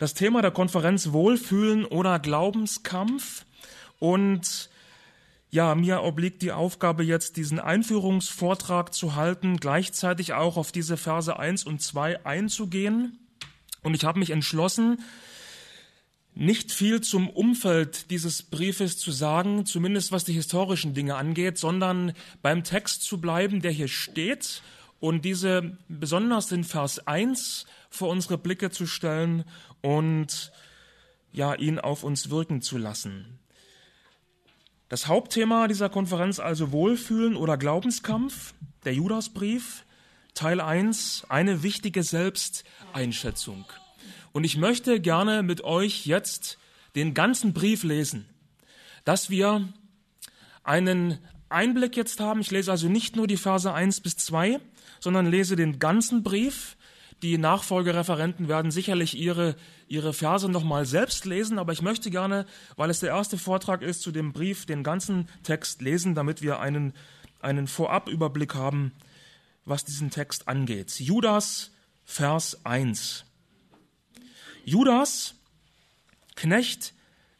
Das Thema der Konferenz Wohlfühlen oder Glaubenskampf. Und ja, mir obliegt die Aufgabe jetzt, diesen Einführungsvortrag zu halten, gleichzeitig auch auf diese Verse 1 und 2 einzugehen. Und ich habe mich entschlossen, nicht viel zum Umfeld dieses Briefes zu sagen, zumindest was die historischen Dinge angeht, sondern beim Text zu bleiben, der hier steht und diese besonders den Vers 1 vor unsere Blicke zu stellen und ja, ihn auf uns wirken zu lassen. Das Hauptthema dieser Konferenz also Wohlfühlen oder Glaubenskampf, der Judasbrief, Teil 1, eine wichtige Selbsteinschätzung. Und ich möchte gerne mit euch jetzt den ganzen Brief lesen, dass wir einen Einblick jetzt haben. Ich lese also nicht nur die Verse 1 bis 2, sondern lese den ganzen Brief die Nachfolgereferenten werden sicherlich ihre, ihre Verse nochmal selbst lesen, aber ich möchte gerne, weil es der erste Vortrag ist zu dem Brief, den ganzen Text lesen, damit wir einen, einen Vorabüberblick haben, was diesen Text angeht. Judas, Vers 1. Judas, Knecht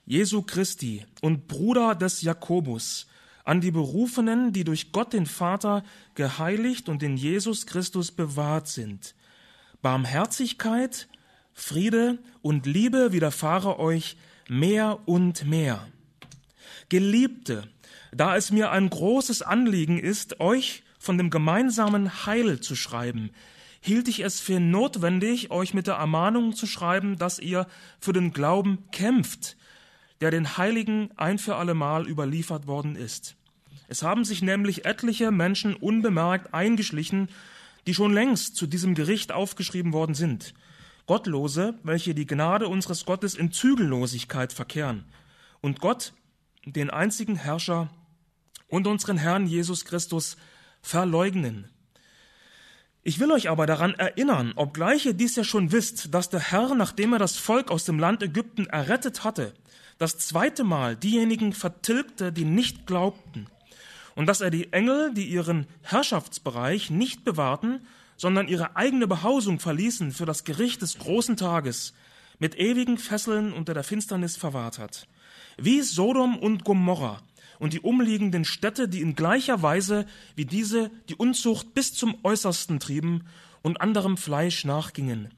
Jesu Christi und Bruder des Jakobus, an die Berufenen, die durch Gott den Vater geheiligt und in Jesus Christus bewahrt sind, Barmherzigkeit, Friede und Liebe widerfahre euch mehr und mehr. Geliebte, da es mir ein großes Anliegen ist, euch von dem gemeinsamen Heil zu schreiben, hielt ich es für notwendig, euch mit der Ermahnung zu schreiben, dass ihr für den Glauben kämpft, der den Heiligen ein für allemal überliefert worden ist. Es haben sich nämlich etliche Menschen unbemerkt eingeschlichen die schon längst zu diesem Gericht aufgeschrieben worden sind. Gottlose, welche die Gnade unseres Gottes in Zügellosigkeit verkehren und Gott, den einzigen Herrscher und unseren Herrn Jesus Christus verleugnen. Ich will euch aber daran erinnern, obgleich ihr dies ja schon wisst, dass der Herr, nachdem er das Volk aus dem Land Ägypten errettet hatte, das zweite Mal diejenigen vertilgte, die nicht glaubten und dass er die Engel, die ihren Herrschaftsbereich nicht bewahrten, sondern ihre eigene Behausung verließen für das Gericht des großen Tages, mit ewigen Fesseln unter der Finsternis verwahrt hat, wie Sodom und Gomorra und die umliegenden Städte, die in gleicher Weise wie diese die Unzucht bis zum äußersten trieben und anderem Fleisch nachgingen,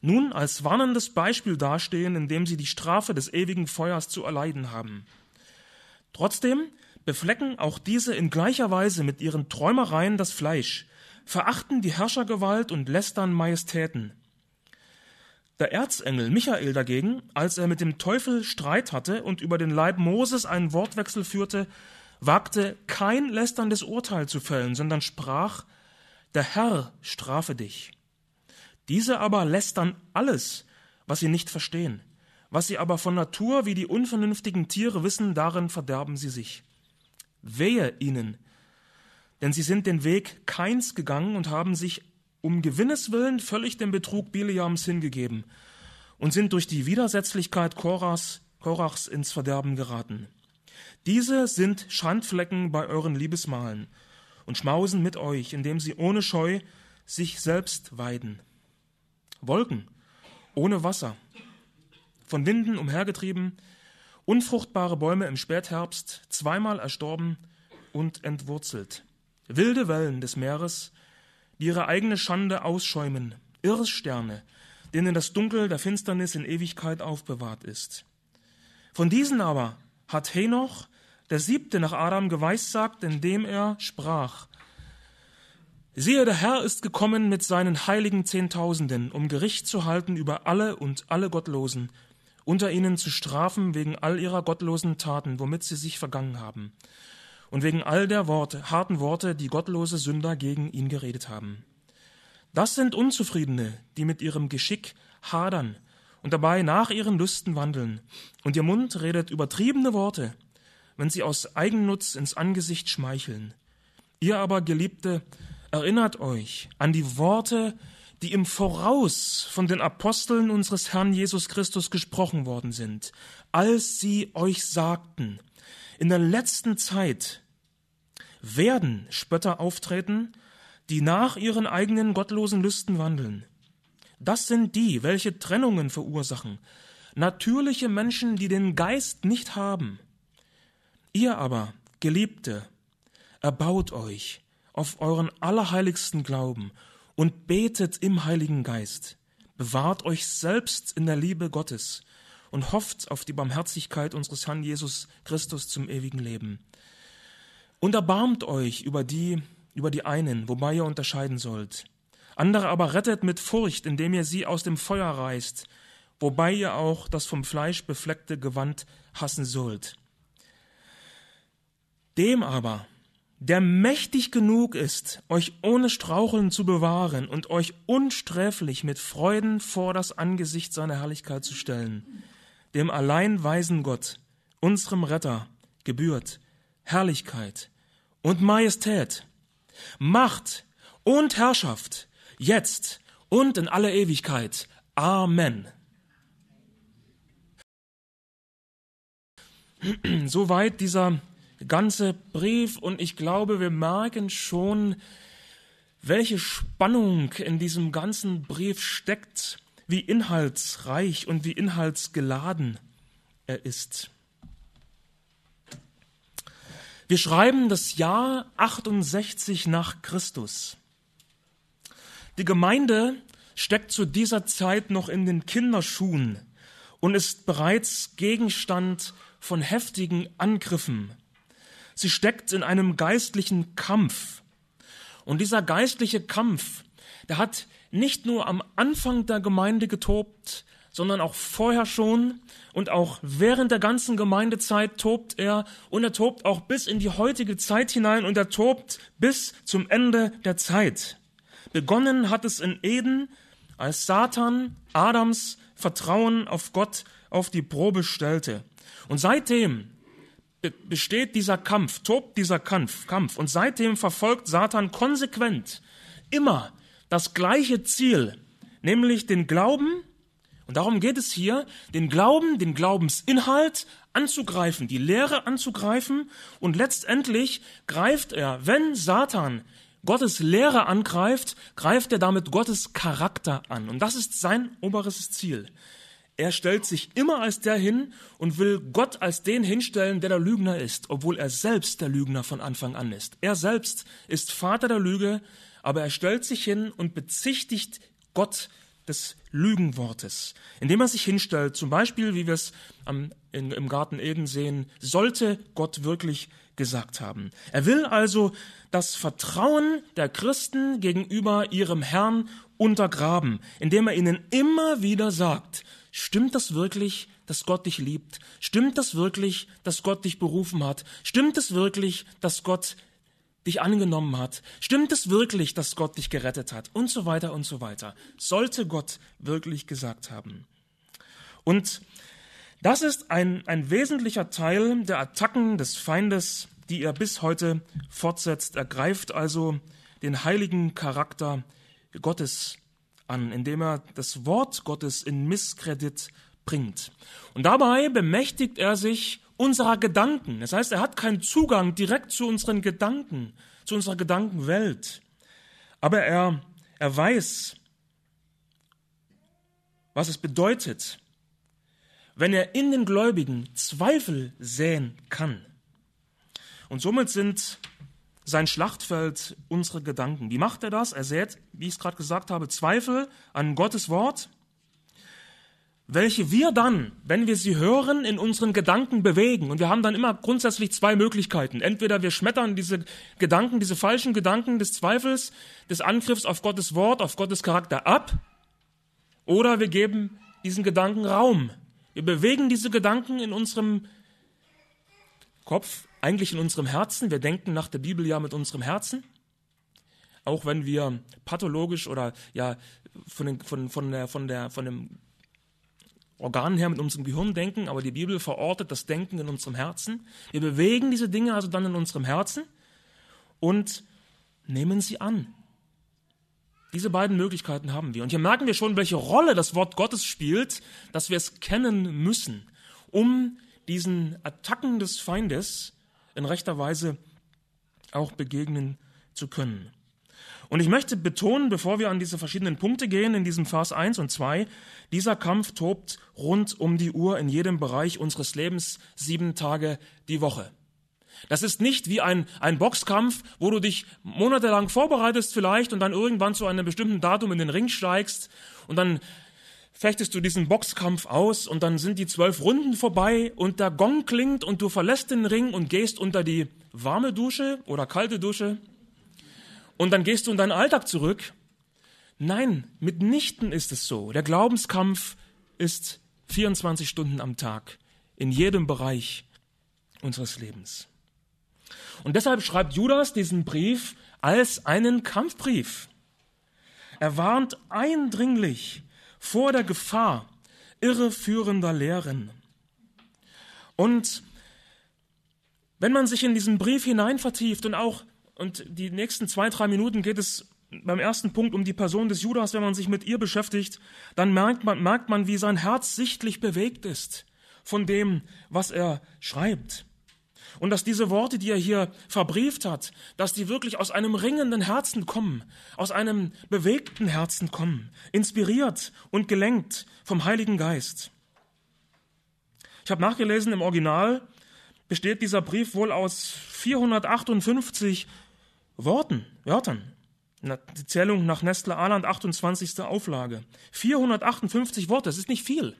nun als warnendes Beispiel dastehen, indem sie die Strafe des ewigen Feuers zu erleiden haben. Trotzdem beflecken auch diese in gleicher Weise mit ihren Träumereien das Fleisch, verachten die Herrschergewalt und lästern Majestäten. Der Erzengel Michael dagegen, als er mit dem Teufel Streit hatte und über den Leib Moses einen Wortwechsel führte, wagte kein lästerndes Urteil zu fällen, sondern sprach, der Herr strafe dich. Diese aber lästern alles, was sie nicht verstehen, was sie aber von Natur wie die unvernünftigen Tiere wissen, darin verderben sie sich. Wehe ihnen! Denn sie sind den Weg Keins gegangen und haben sich um Gewinnes willen völlig dem Betrug Biliams hingegeben und sind durch die Widersetzlichkeit Korachs, Korachs ins Verderben geraten. Diese sind Schandflecken bei euren Liebesmalen und schmausen mit euch, indem sie ohne Scheu sich selbst weiden. Wolken ohne Wasser, von Winden umhergetrieben, unfruchtbare Bäume im Spätherbst, zweimal erstorben und entwurzelt. Wilde Wellen des Meeres, die ihre eigene Schande ausschäumen, Irrsterne, denen das Dunkel der Finsternis in Ewigkeit aufbewahrt ist. Von diesen aber hat Henoch, der siebte nach Adam, geweissagt, indem er sprach, Siehe, der Herr ist gekommen mit seinen heiligen Zehntausenden, um Gericht zu halten über alle und alle Gottlosen unter ihnen zu strafen wegen all ihrer gottlosen Taten, womit sie sich vergangen haben, und wegen all der Worte, harten Worte, die gottlose Sünder gegen ihn geredet haben. Das sind Unzufriedene, die mit ihrem Geschick hadern und dabei nach ihren Lüsten wandeln, und ihr Mund redet übertriebene Worte, wenn sie aus Eigennutz ins Angesicht schmeicheln. Ihr aber, Geliebte, erinnert euch an die Worte, die im Voraus von den Aposteln unseres Herrn Jesus Christus gesprochen worden sind, als sie euch sagten, in der letzten Zeit werden Spötter auftreten, die nach ihren eigenen gottlosen Lüsten wandeln. Das sind die, welche Trennungen verursachen, natürliche Menschen, die den Geist nicht haben. Ihr aber, Geliebte, erbaut euch auf euren allerheiligsten Glauben und betet im Heiligen Geist, bewahrt euch selbst in der Liebe Gottes und hofft auf die Barmherzigkeit unseres Herrn Jesus Christus zum ewigen Leben. Und erbarmt euch über die, über die einen, wobei ihr unterscheiden sollt. Andere aber rettet mit Furcht, indem ihr sie aus dem Feuer reißt, wobei ihr auch das vom Fleisch befleckte Gewand hassen sollt. Dem aber, der mächtig genug ist, euch ohne Straucheln zu bewahren und euch unsträflich mit Freuden vor das Angesicht seiner Herrlichkeit zu stellen. Dem allein weisen Gott, unserem Retter, gebührt Herrlichkeit und Majestät, Macht und Herrschaft, jetzt und in aller Ewigkeit. Amen. Soweit dieser ganze Brief und ich glaube, wir merken schon, welche Spannung in diesem ganzen Brief steckt, wie inhaltsreich und wie inhaltsgeladen er ist. Wir schreiben das Jahr 68 nach Christus. Die Gemeinde steckt zu dieser Zeit noch in den Kinderschuhen und ist bereits Gegenstand von heftigen Angriffen Sie steckt in einem geistlichen Kampf. Und dieser geistliche Kampf, der hat nicht nur am Anfang der Gemeinde getobt, sondern auch vorher schon und auch während der ganzen Gemeindezeit tobt er und er tobt auch bis in die heutige Zeit hinein und er tobt bis zum Ende der Zeit. Begonnen hat es in Eden, als Satan Adams Vertrauen auf Gott auf die Probe stellte. Und seitdem besteht dieser Kampf, tobt dieser Kampf, Kampf. Und seitdem verfolgt Satan konsequent immer das gleiche Ziel, nämlich den Glauben, und darum geht es hier, den Glauben, den Glaubensinhalt anzugreifen, die Lehre anzugreifen und letztendlich greift er, wenn Satan Gottes Lehre angreift, greift er damit Gottes Charakter an. Und das ist sein oberes Ziel. Er stellt sich immer als der hin und will Gott als den hinstellen, der der Lügner ist, obwohl er selbst der Lügner von Anfang an ist. Er selbst ist Vater der Lüge, aber er stellt sich hin und bezichtigt Gott des Lügenwortes, indem er sich hinstellt, zum Beispiel, wie wir es am, ähm, in, im Garten Eden sehen, sollte Gott wirklich gesagt haben. Er will also das Vertrauen der Christen gegenüber ihrem Herrn untergraben, indem er ihnen immer wieder sagt, stimmt das wirklich, dass Gott dich liebt? Stimmt das wirklich, dass Gott dich berufen hat? Stimmt es wirklich, dass Gott dich angenommen hat? Stimmt es wirklich, dass Gott dich gerettet hat? Und so weiter und so weiter. Sollte Gott wirklich gesagt haben. Und das ist ein, ein wesentlicher Teil der Attacken des Feindes, die er bis heute fortsetzt. Er greift also den heiligen Charakter Gottes an, indem er das Wort Gottes in Misskredit bringt. Und dabei bemächtigt er sich unserer Gedanken. Das heißt, er hat keinen Zugang direkt zu unseren Gedanken, zu unserer Gedankenwelt. Aber er, er weiß, was es bedeutet, wenn er in den Gläubigen Zweifel säen kann. Und somit sind sein Schlachtfeld unsere Gedanken. Wie macht er das? Er sät, wie ich es gerade gesagt habe, Zweifel an Gottes Wort welche wir dann, wenn wir sie hören, in unseren Gedanken bewegen. Und wir haben dann immer grundsätzlich zwei Möglichkeiten. Entweder wir schmettern diese Gedanken, diese falschen Gedanken des Zweifels, des Angriffs auf Gottes Wort, auf Gottes Charakter ab, oder wir geben diesen Gedanken Raum. Wir bewegen diese Gedanken in unserem Kopf, eigentlich in unserem Herzen. Wir denken nach der Bibel ja mit unserem Herzen. Auch wenn wir pathologisch oder ja von, den, von, von, der, von, der, von dem Organen her mit unserem Gehirn denken, aber die Bibel verortet das Denken in unserem Herzen. Wir bewegen diese Dinge also dann in unserem Herzen und nehmen sie an. Diese beiden Möglichkeiten haben wir. Und hier merken wir schon, welche Rolle das Wort Gottes spielt, dass wir es kennen müssen, um diesen Attacken des Feindes in rechter Weise auch begegnen zu können. Und ich möchte betonen, bevor wir an diese verschiedenen Punkte gehen, in diesem Vers 1 und 2, dieser Kampf tobt rund um die Uhr in jedem Bereich unseres Lebens, sieben Tage die Woche. Das ist nicht wie ein, ein Boxkampf, wo du dich monatelang vorbereitest vielleicht und dann irgendwann zu einem bestimmten Datum in den Ring steigst und dann fechtest du diesen Boxkampf aus und dann sind die zwölf Runden vorbei und der Gong klingt und du verlässt den Ring und gehst unter die warme Dusche oder kalte Dusche und dann gehst du in deinen Alltag zurück. Nein, mitnichten ist es so. Der Glaubenskampf ist 24 Stunden am Tag, in jedem Bereich unseres Lebens. Und deshalb schreibt Judas diesen Brief als einen Kampfbrief. Er warnt eindringlich vor der Gefahr irreführender Lehren. Und wenn man sich in diesen Brief hineinvertieft und auch und die nächsten zwei, drei Minuten geht es beim ersten Punkt um die Person des Judas. Wenn man sich mit ihr beschäftigt, dann merkt man, merkt man, wie sein Herz sichtlich bewegt ist von dem, was er schreibt. Und dass diese Worte, die er hier verbrieft hat, dass die wirklich aus einem ringenden Herzen kommen, aus einem bewegten Herzen kommen, inspiriert und gelenkt vom Heiligen Geist. Ich habe nachgelesen, im Original besteht dieser Brief wohl aus 458 Worten, Wörtern. Die Zählung nach Nestle Aland 28. Auflage. 458 Worte, das ist nicht viel.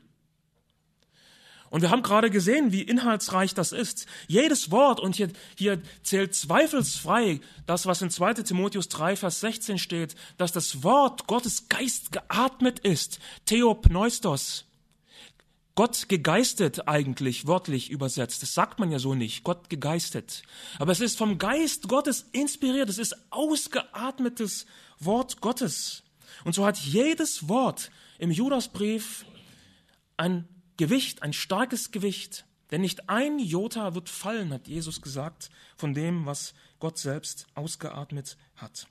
Und wir haben gerade gesehen, wie inhaltsreich das ist. Jedes Wort, und hier, hier zählt zweifelsfrei das, was in 2 Timotheus 3, Vers 16 steht, dass das Wort Gottes Geist geatmet ist. Theopneustos. Gott gegeistet eigentlich wörtlich übersetzt. Das sagt man ja so nicht. Gott gegeistet. Aber es ist vom Geist Gottes inspiriert. Es ist ausgeatmetes Wort Gottes. Und so hat jedes Wort im Judasbrief ein Gewicht, ein starkes Gewicht. Denn nicht ein Jota wird fallen, hat Jesus gesagt, von dem, was Gott selbst ausgeatmet hat.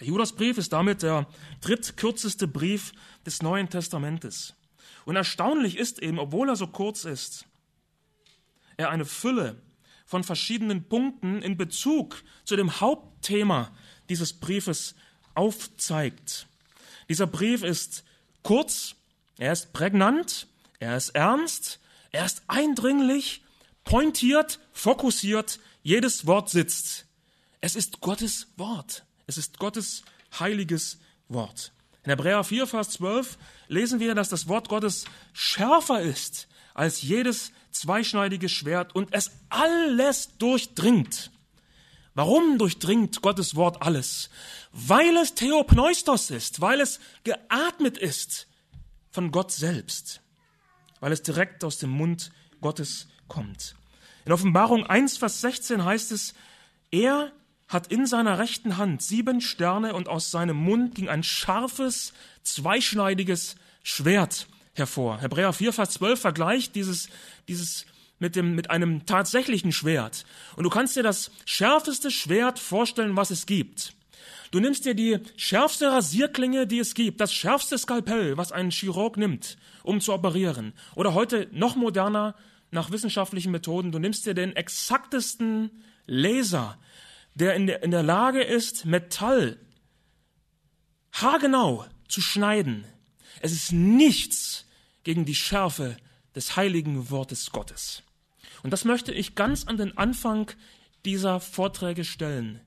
Der Judasbrief ist damit der drittkürzeste Brief des Neuen Testamentes. Und erstaunlich ist eben, obwohl er so kurz ist, er eine Fülle von verschiedenen Punkten in Bezug zu dem Hauptthema dieses Briefes aufzeigt. Dieser Brief ist kurz, er ist prägnant, er ist ernst, er ist eindringlich, pointiert, fokussiert, jedes Wort sitzt. Es ist Gottes Wort. Es ist Gottes heiliges Wort. In Hebräer 4, Vers 12 lesen wir, dass das Wort Gottes schärfer ist als jedes zweischneidige Schwert und es alles durchdringt. Warum durchdringt Gottes Wort alles? Weil es Theopneustos ist, weil es geatmet ist von Gott selbst, weil es direkt aus dem Mund Gottes kommt. In Offenbarung 1, Vers 16 heißt es, er hat in seiner rechten Hand sieben Sterne und aus seinem Mund ging ein scharfes, zweischneidiges Schwert hervor. Hebräer 4, Vers 12 vergleicht dieses, dieses mit, dem, mit einem tatsächlichen Schwert. Und du kannst dir das schärfeste Schwert vorstellen, was es gibt. Du nimmst dir die schärfste Rasierklinge, die es gibt, das schärfste Skalpell, was ein Chirurg nimmt, um zu operieren. Oder heute noch moderner, nach wissenschaftlichen Methoden, du nimmst dir den exaktesten Laser, der in, der in der Lage ist, Metall haargenau zu schneiden. Es ist nichts gegen die Schärfe des heiligen Wortes Gottes. Und das möchte ich ganz an den Anfang dieser Vorträge stellen,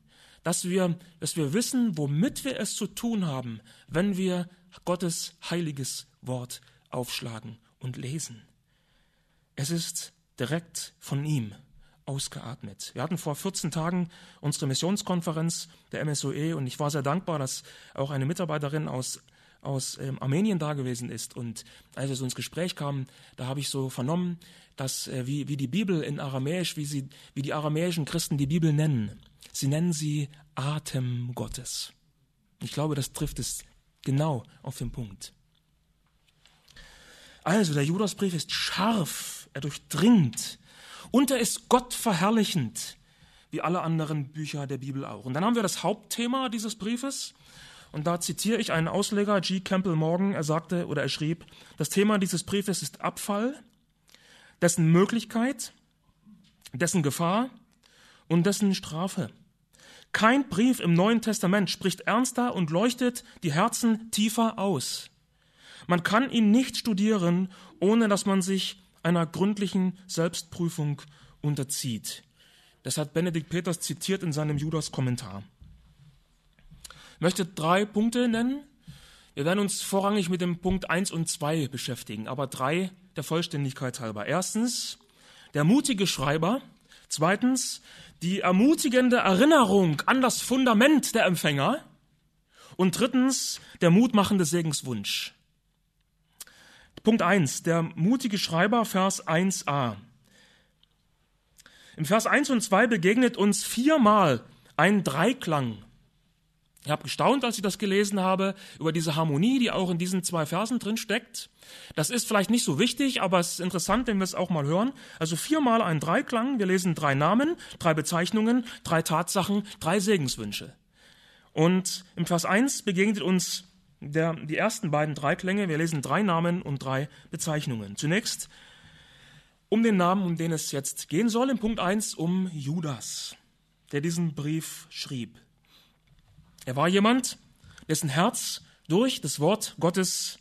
dass wir, dass wir wissen, womit wir es zu tun haben, wenn wir Gottes heiliges Wort aufschlagen und lesen. Es ist direkt von ihm ausgeatmet. Wir hatten vor 14 Tagen unsere Missionskonferenz der MSOE und ich war sehr dankbar, dass auch eine Mitarbeiterin aus aus ähm, Armenien da gewesen ist. Und als wir so ins Gespräch kamen, da habe ich so vernommen, dass äh, wie, wie die Bibel in Aramäisch, wie, sie, wie die aramäischen Christen die Bibel nennen. Sie nennen sie Atem Gottes. Ich glaube, das trifft es genau auf den Punkt. Also, der Judasbrief ist scharf, er durchdringt und er ist gottverherrlichend, wie alle anderen Bücher der Bibel auch. Und dann haben wir das Hauptthema dieses Briefes. Und da zitiere ich einen Ausleger, G. Campbell Morgan. Er sagte oder er schrieb, das Thema dieses Briefes ist Abfall, dessen Möglichkeit, dessen Gefahr und dessen Strafe. Kein Brief im Neuen Testament spricht ernster und leuchtet die Herzen tiefer aus. Man kann ihn nicht studieren, ohne dass man sich einer gründlichen Selbstprüfung unterzieht. Das hat Benedikt Peters zitiert in seinem Judas-Kommentar. Ich möchte drei Punkte nennen. Wir werden uns vorrangig mit dem Punkt 1 und 2 beschäftigen, aber drei der Vollständigkeit halber. Erstens, der mutige Schreiber. Zweitens, die ermutigende Erinnerung an das Fundament der Empfänger. Und drittens, der mutmachende Segenswunsch. Punkt 1, der mutige Schreiber, Vers 1a. Im Vers 1 und 2 begegnet uns viermal ein Dreiklang. Ich habe gestaunt, als ich das gelesen habe, über diese Harmonie, die auch in diesen zwei Versen drin steckt. Das ist vielleicht nicht so wichtig, aber es ist interessant, wenn wir es auch mal hören. Also viermal ein Dreiklang. Wir lesen drei Namen, drei Bezeichnungen, drei Tatsachen, drei Segenswünsche. Und im Vers 1 begegnet uns der, die ersten beiden drei Klänge. Wir lesen drei Namen und drei Bezeichnungen. Zunächst um den Namen, um den es jetzt gehen soll, in Punkt 1 um Judas, der diesen Brief schrieb. Er war jemand, dessen Herz durch das Wort Gottes,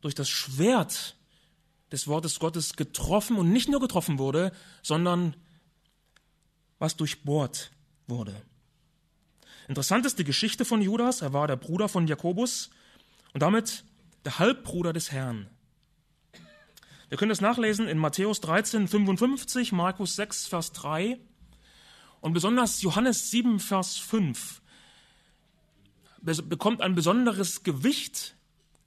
durch das Schwert des Wortes Gottes getroffen und nicht nur getroffen wurde, sondern was durchbohrt wurde. Interessant ist die Geschichte von Judas. Er war der Bruder von Jakobus, und damit der Halbbruder des Herrn. Wir können das nachlesen in Matthäus 13, 55, Markus 6, Vers 3 und besonders Johannes 7, Vers 5 bekommt ein besonderes Gewicht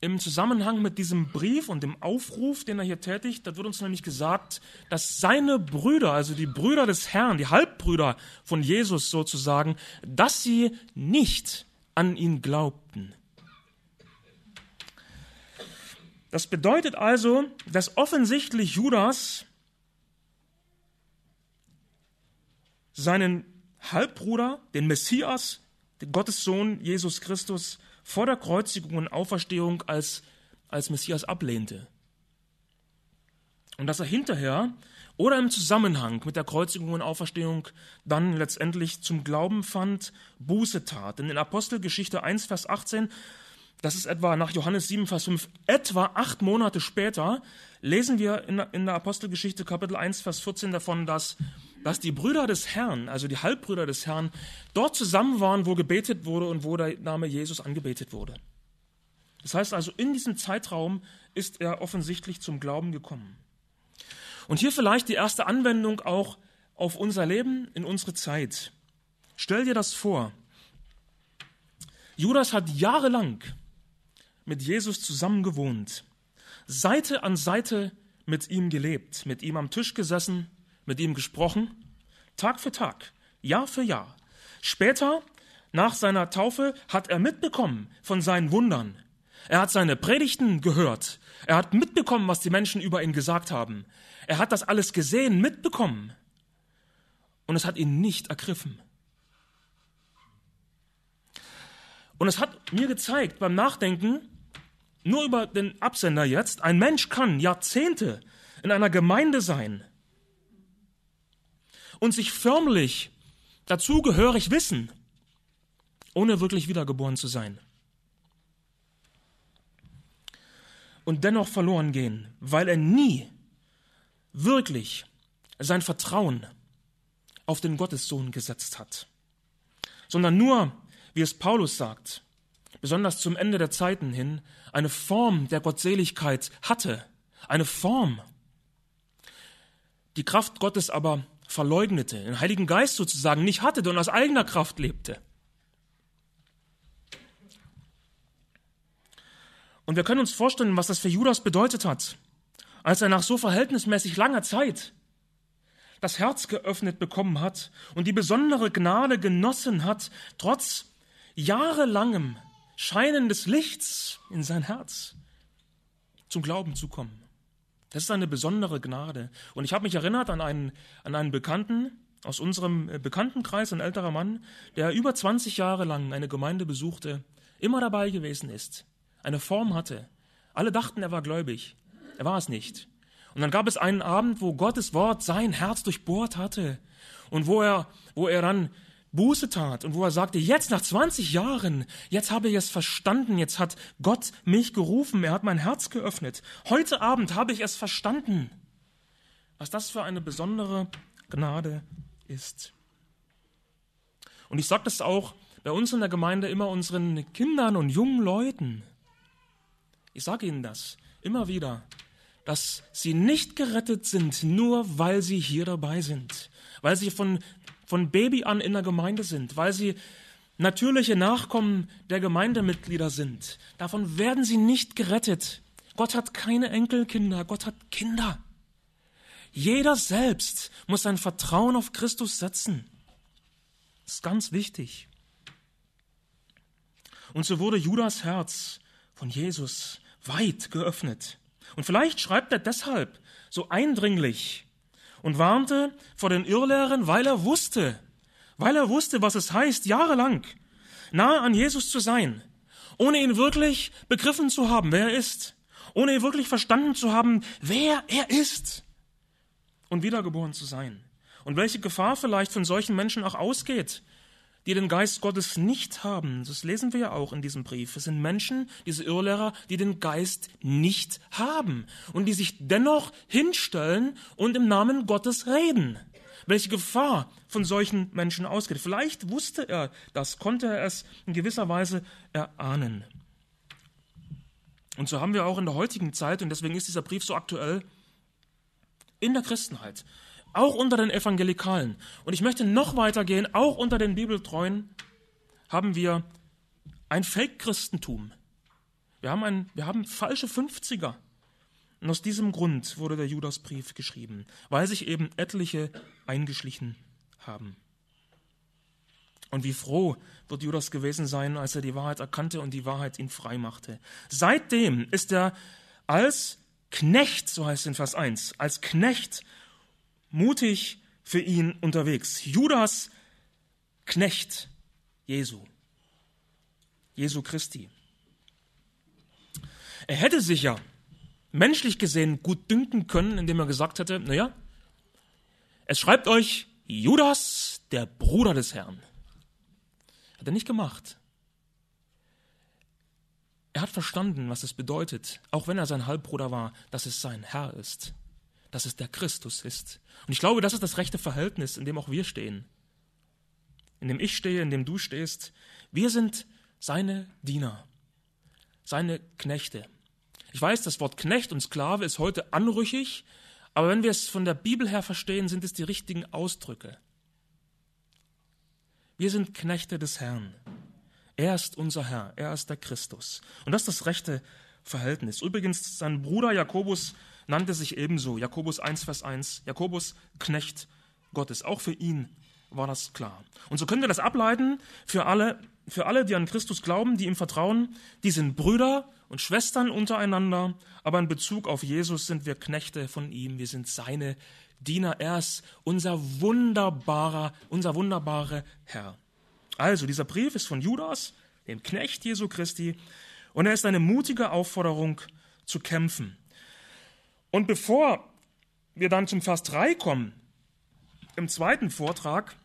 im Zusammenhang mit diesem Brief und dem Aufruf, den er hier tätigt. Da wird uns nämlich gesagt, dass seine Brüder, also die Brüder des Herrn, die Halbbrüder von Jesus sozusagen, dass sie nicht an ihn glaubten. Das bedeutet also, dass offensichtlich Judas seinen Halbbruder, den Messias, den Gottessohn Jesus Christus, vor der Kreuzigung und Auferstehung als, als Messias ablehnte. Und dass er hinterher oder im Zusammenhang mit der Kreuzigung und Auferstehung dann letztendlich zum Glauben fand, Buße tat. Denn in Apostelgeschichte 1, Vers 18 das ist etwa nach Johannes 7, Vers 5, etwa acht Monate später, lesen wir in, in der Apostelgeschichte Kapitel 1, Vers 14 davon, dass, dass die Brüder des Herrn, also die Halbbrüder des Herrn, dort zusammen waren, wo gebetet wurde und wo der Name Jesus angebetet wurde. Das heißt also, in diesem Zeitraum ist er offensichtlich zum Glauben gekommen. Und hier vielleicht die erste Anwendung auch auf unser Leben, in unsere Zeit. Stell dir das vor. Judas hat jahrelang mit Jesus zusammen gewohnt, Seite an Seite mit ihm gelebt, mit ihm am Tisch gesessen, mit ihm gesprochen, Tag für Tag, Jahr für Jahr. Später, nach seiner Taufe, hat er mitbekommen von seinen Wundern. Er hat seine Predigten gehört. Er hat mitbekommen, was die Menschen über ihn gesagt haben. Er hat das alles gesehen, mitbekommen. Und es hat ihn nicht ergriffen. Und es hat mir gezeigt beim Nachdenken, nur über den Absender jetzt. Ein Mensch kann Jahrzehnte in einer Gemeinde sein und sich förmlich dazugehörig wissen, ohne wirklich wiedergeboren zu sein. Und dennoch verloren gehen, weil er nie wirklich sein Vertrauen auf den Gottessohn gesetzt hat, sondern nur, wie es Paulus sagt, besonders zum Ende der Zeiten hin, eine Form der Gottseligkeit hatte, eine Form. Die Kraft Gottes aber verleugnete, den Heiligen Geist sozusagen nicht hatte und aus eigener Kraft lebte. Und wir können uns vorstellen, was das für Judas bedeutet hat, als er nach so verhältnismäßig langer Zeit das Herz geöffnet bekommen hat und die besondere Gnade genossen hat, trotz jahrelangem Scheinen des Lichts in sein Herz zum Glauben zu kommen. Das ist eine besondere Gnade. Und ich habe mich erinnert an einen, an einen Bekannten aus unserem äh, Bekanntenkreis, ein älterer Mann, der über 20 Jahre lang eine Gemeinde besuchte, immer dabei gewesen ist, eine Form hatte. Alle dachten, er war gläubig. Er war es nicht. Und dann gab es einen Abend, wo Gottes Wort sein Herz durchbohrt hatte und wo er, wo er dann Buße tat und wo er sagte, jetzt nach 20 Jahren, jetzt habe ich es verstanden, jetzt hat Gott mich gerufen, er hat mein Herz geöffnet. Heute Abend habe ich es verstanden. Was das für eine besondere Gnade ist. Und ich sage das auch bei uns in der Gemeinde immer unseren Kindern und jungen Leuten. Ich sage ihnen das immer wieder, dass sie nicht gerettet sind, nur weil sie hier dabei sind, weil sie von von Baby an in der Gemeinde sind, weil sie natürliche Nachkommen der Gemeindemitglieder sind. Davon werden sie nicht gerettet. Gott hat keine Enkelkinder, Gott hat Kinder. Jeder selbst muss sein Vertrauen auf Christus setzen. Das ist ganz wichtig. Und so wurde Judas Herz von Jesus weit geöffnet. Und vielleicht schreibt er deshalb so eindringlich und warnte vor den Irrlehren, weil er wusste, weil er wusste, was es heißt, jahrelang nahe an Jesus zu sein, ohne ihn wirklich begriffen zu haben, wer er ist, ohne ihn wirklich verstanden zu haben, wer er ist und wiedergeboren zu sein und welche Gefahr vielleicht von solchen Menschen auch ausgeht, die den Geist Gottes nicht haben. Das lesen wir ja auch in diesem Brief. Es sind Menschen, diese Irrlehrer, die den Geist nicht haben und die sich dennoch hinstellen und im Namen Gottes reden. Welche Gefahr von solchen Menschen ausgeht. Vielleicht wusste er das, konnte er es in gewisser Weise erahnen. Und so haben wir auch in der heutigen Zeit, und deswegen ist dieser Brief so aktuell, in der Christenheit auch unter den Evangelikalen. Und ich möchte noch weiter gehen, auch unter den Bibeltreuen haben wir ein Fake-Christentum. Wir haben, wir haben falsche 50er. Und aus diesem Grund wurde der Judasbrief geschrieben, weil sich eben etliche eingeschlichen haben. Und wie froh wird Judas gewesen sein, als er die Wahrheit erkannte und die Wahrheit ihn freimachte. Seitdem ist er als Knecht, so heißt es in Vers 1, als Knecht mutig für ihn unterwegs. Judas, Knecht Jesu, Jesu Christi. Er hätte sich ja menschlich gesehen gut dünken können, indem er gesagt hätte, naja, es schreibt euch Judas, der Bruder des Herrn. Hat er nicht gemacht. Er hat verstanden, was es bedeutet, auch wenn er sein Halbbruder war, dass es sein Herr ist dass es der Christus ist. Und ich glaube, das ist das rechte Verhältnis, in dem auch wir stehen. In dem ich stehe, in dem du stehst. Wir sind seine Diener, seine Knechte. Ich weiß, das Wort Knecht und Sklave ist heute anrüchig, aber wenn wir es von der Bibel her verstehen, sind es die richtigen Ausdrücke. Wir sind Knechte des Herrn. Er ist unser Herr, er ist der Christus. Und das ist das rechte Verhältnis. Übrigens, sein Bruder Jakobus nannte sich ebenso Jakobus 1, Vers 1, Jakobus Knecht Gottes. Auch für ihn war das klar. Und so können wir das ableiten für alle, für alle, die an Christus glauben, die ihm vertrauen, die sind Brüder und Schwestern untereinander, aber in Bezug auf Jesus sind wir Knechte von ihm, wir sind seine Diener, er ist unser wunderbarer, unser wunderbarer Herr. Also, dieser Brief ist von Judas, dem Knecht Jesu Christi, und er ist eine mutige Aufforderung zu kämpfen. Und bevor wir dann zum Vers 3 kommen, im zweiten Vortrag,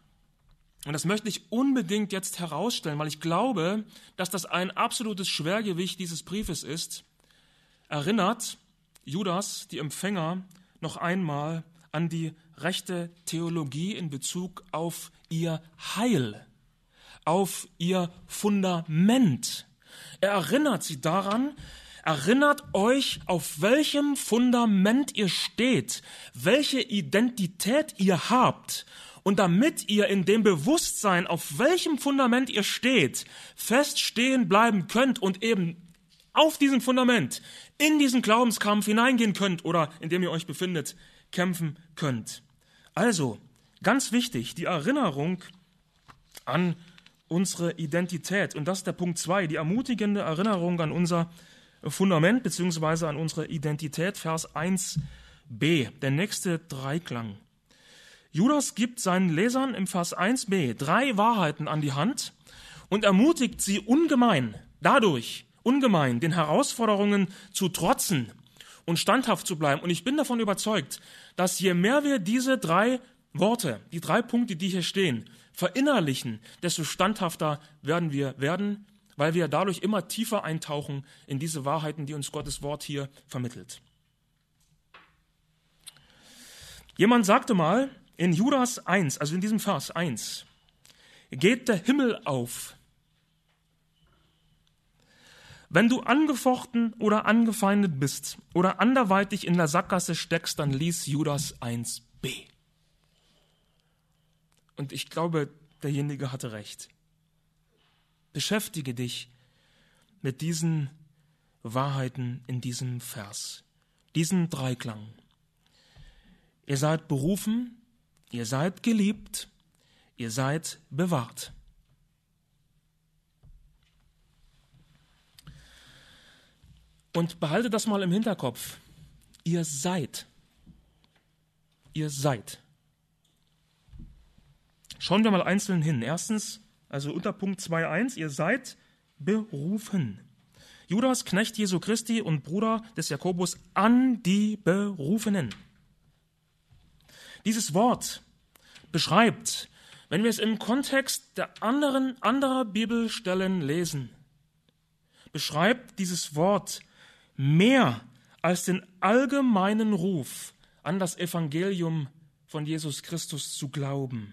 und das möchte ich unbedingt jetzt herausstellen, weil ich glaube, dass das ein absolutes Schwergewicht dieses Briefes ist, erinnert Judas, die Empfänger, noch einmal an die rechte Theologie in Bezug auf ihr Heil, auf ihr Fundament. Er erinnert sie daran, Erinnert euch, auf welchem Fundament ihr steht, welche Identität ihr habt. Und damit ihr in dem Bewusstsein, auf welchem Fundament ihr steht, feststehen bleiben könnt und eben auf diesem Fundament in diesen Glaubenskampf hineingehen könnt oder in dem ihr euch befindet, kämpfen könnt. Also, ganz wichtig, die Erinnerung an unsere Identität. Und das ist der Punkt 2, die ermutigende Erinnerung an unser Fundament beziehungsweise an unsere Identität. Vers 1b, der nächste Dreiklang. Judas gibt seinen Lesern im Vers 1b drei Wahrheiten an die Hand und ermutigt sie ungemein, dadurch ungemein den Herausforderungen zu trotzen und standhaft zu bleiben. Und ich bin davon überzeugt, dass je mehr wir diese drei Worte, die drei Punkte, die hier stehen, verinnerlichen, desto standhafter werden wir werden weil wir dadurch immer tiefer eintauchen in diese Wahrheiten, die uns Gottes Wort hier vermittelt. Jemand sagte mal in Judas 1, also in diesem Vers 1, geht der Himmel auf. Wenn du angefochten oder angefeindet bist oder anderweitig in der Sackgasse steckst, dann lies Judas 1b. Und ich glaube, derjenige hatte recht. Beschäftige dich mit diesen Wahrheiten in diesem Vers, diesen Dreiklang. Ihr seid berufen, ihr seid geliebt, ihr seid bewahrt. Und behalte das mal im Hinterkopf. Ihr seid. Ihr seid. Schauen wir mal einzeln hin. Erstens, also unter Punkt 2.1, ihr seid berufen. Judas, Knecht Jesu Christi und Bruder des Jakobus an die Berufenen. Dieses Wort beschreibt, wenn wir es im Kontext der anderen anderer Bibelstellen lesen, beschreibt dieses Wort mehr als den allgemeinen Ruf an das Evangelium von Jesus Christus zu glauben.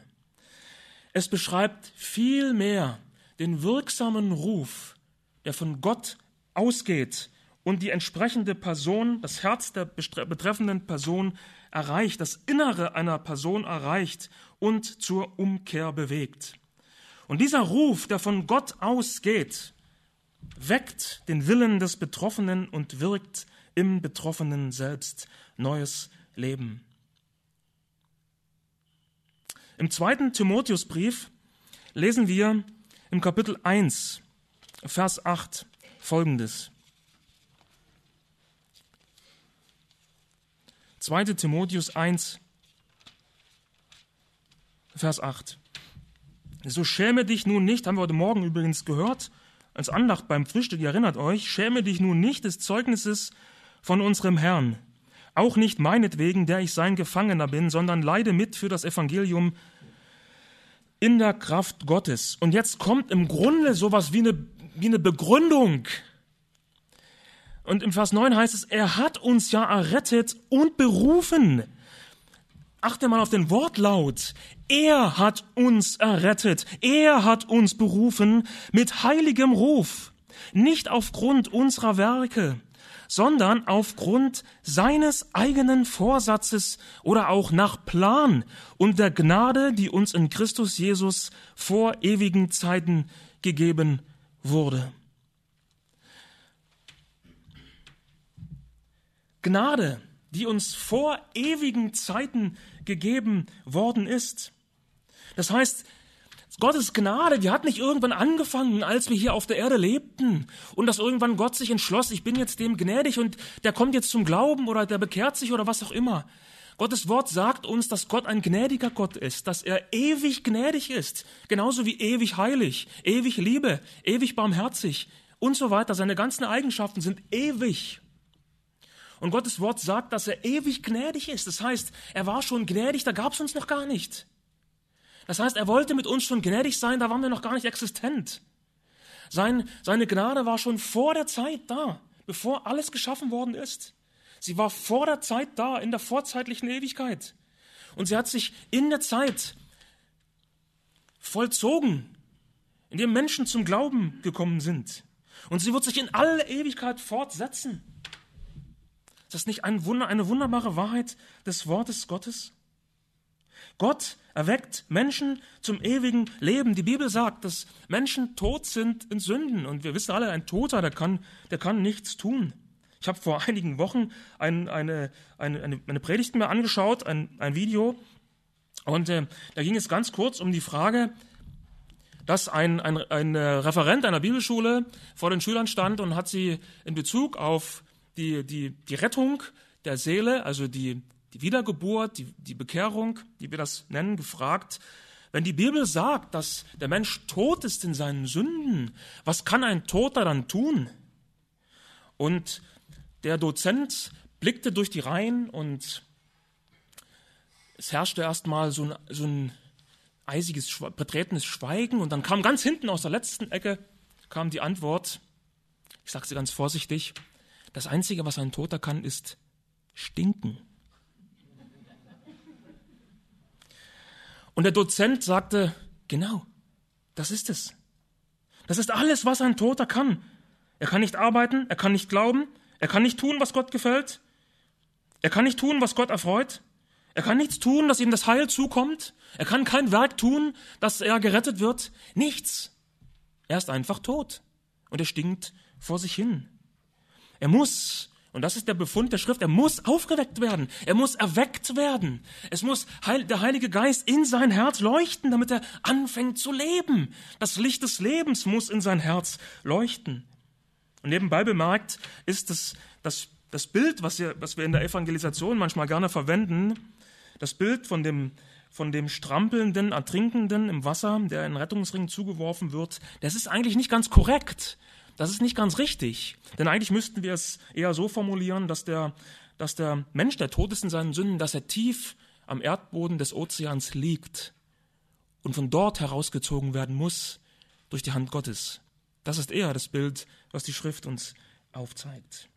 Es beschreibt vielmehr den wirksamen Ruf, der von Gott ausgeht und die entsprechende Person, das Herz der betreffenden Person erreicht, das Innere einer Person erreicht und zur Umkehr bewegt. Und dieser Ruf, der von Gott ausgeht, weckt den Willen des Betroffenen und wirkt im Betroffenen selbst neues Leben. Im zweiten Timotheusbrief lesen wir im Kapitel 1, Vers 8 folgendes. 2. Timotheus 1, Vers 8. So schäme dich nun nicht, haben wir heute Morgen übrigens gehört, als Andacht beim Frühstück, ihr erinnert euch, schäme dich nun nicht des Zeugnisses von unserem Herrn, auch nicht meinetwegen, der ich sein Gefangener bin, sondern leide mit für das Evangelium in der Kraft Gottes. Und jetzt kommt im Grunde sowas wie eine, wie eine Begründung. Und im Vers 9 heißt es, er hat uns ja errettet und berufen. Achte mal auf den Wortlaut. Er hat uns errettet. Er hat uns berufen mit heiligem Ruf. Nicht aufgrund unserer Werke, sondern aufgrund seines eigenen Vorsatzes oder auch nach Plan und der Gnade, die uns in Christus Jesus vor ewigen Zeiten gegeben wurde. Gnade, die uns vor ewigen Zeiten gegeben worden ist. Das heißt, Gottes Gnade, die hat nicht irgendwann angefangen, als wir hier auf der Erde lebten und dass irgendwann Gott sich entschloss, ich bin jetzt dem gnädig und der kommt jetzt zum Glauben oder der bekehrt sich oder was auch immer. Gottes Wort sagt uns, dass Gott ein gnädiger Gott ist, dass er ewig gnädig ist, genauso wie ewig heilig, ewig Liebe, ewig barmherzig und so weiter. Seine ganzen Eigenschaften sind ewig. Und Gottes Wort sagt, dass er ewig gnädig ist. Das heißt, er war schon gnädig, da gab es uns noch gar nicht. Das heißt, er wollte mit uns schon gnädig sein, da waren wir noch gar nicht existent. Sein, seine Gnade war schon vor der Zeit da, bevor alles geschaffen worden ist. Sie war vor der Zeit da, in der vorzeitlichen Ewigkeit. Und sie hat sich in der Zeit vollzogen, indem Menschen zum Glauben gekommen sind. Und sie wird sich in alle Ewigkeit fortsetzen. Ist das nicht ein Wunder, eine wunderbare Wahrheit des Wortes Gottes? Gott erweckt Menschen zum ewigen Leben. Die Bibel sagt, dass Menschen tot sind in Sünden. Und wir wissen alle, ein Toter, der kann, der kann nichts tun. Ich habe vor einigen Wochen ein, eine, eine, eine, Predigt mir angeschaut, ein, ein Video. Und äh, da ging es ganz kurz um die Frage, dass ein, ein, ein äh, Referent einer Bibelschule vor den Schülern stand und hat sie in Bezug auf die, die, die Rettung der Seele, also die die Wiedergeburt, die, die Bekehrung, wie wir das nennen, gefragt, wenn die Bibel sagt, dass der Mensch tot ist in seinen Sünden, was kann ein Toter dann tun? Und der Dozent blickte durch die Reihen und es herrschte erstmal so so ein eisiges, betretenes Schweigen und dann kam ganz hinten aus der letzten Ecke kam die Antwort, ich sage sie ganz vorsichtig, das Einzige, was ein Toter kann, ist stinken. Und der Dozent sagte, genau, das ist es. Das ist alles, was ein Toter kann. Er kann nicht arbeiten, er kann nicht glauben, er kann nicht tun, was Gott gefällt, er kann nicht tun, was Gott erfreut, er kann nichts tun, dass ihm das Heil zukommt, er kann kein Werk tun, dass er gerettet wird, nichts. Er ist einfach tot und er stinkt vor sich hin. Er muss und das ist der Befund der Schrift. Er muss aufgeweckt werden. Er muss erweckt werden. Es muss Heil, der Heilige Geist in sein Herz leuchten, damit er anfängt zu leben. Das Licht des Lebens muss in sein Herz leuchten. Und nebenbei bemerkt ist das, das, das Bild, was wir, was wir in der Evangelisation manchmal gerne verwenden, das Bild von dem, von dem strampelnden, ertrinkenden im Wasser, der in Rettungsring zugeworfen wird, das ist eigentlich nicht ganz korrekt. Das ist nicht ganz richtig, denn eigentlich müssten wir es eher so formulieren, dass der, dass der Mensch, der tot ist in seinen Sünden, dass er tief am Erdboden des Ozeans liegt und von dort herausgezogen werden muss durch die Hand Gottes. Das ist eher das Bild, was die Schrift uns aufzeigt.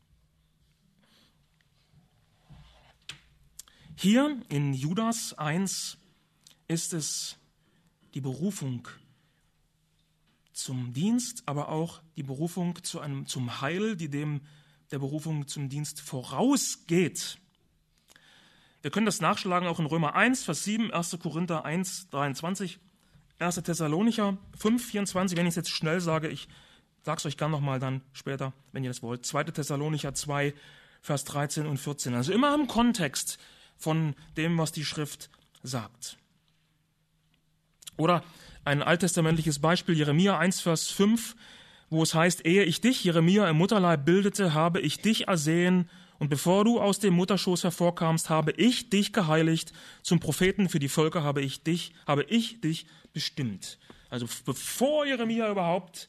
Hier in Judas 1 ist es die Berufung zum Dienst, aber auch die Berufung zu einem, zum Heil, die dem der Berufung zum Dienst vorausgeht. Wir können das nachschlagen auch in Römer 1, Vers 7, 1. Korinther 1, 23, 1. Thessalonicher 5, 24. Wenn ich es jetzt schnell sage, ich sage es euch gern nochmal dann später, wenn ihr das wollt. 2. Thessalonicher 2, Vers 13 und 14. Also immer im Kontext von dem, was die Schrift sagt. Oder ein alttestamentliches Beispiel, Jeremia 1, Vers 5, wo es heißt, ehe ich dich, Jeremia, im Mutterleib bildete, habe ich dich ersehen, und bevor du aus dem Mutterschoß hervorkamst, habe ich dich geheiligt, zum Propheten für die Völker habe ich dich, habe ich dich bestimmt. Also bevor Jeremia überhaupt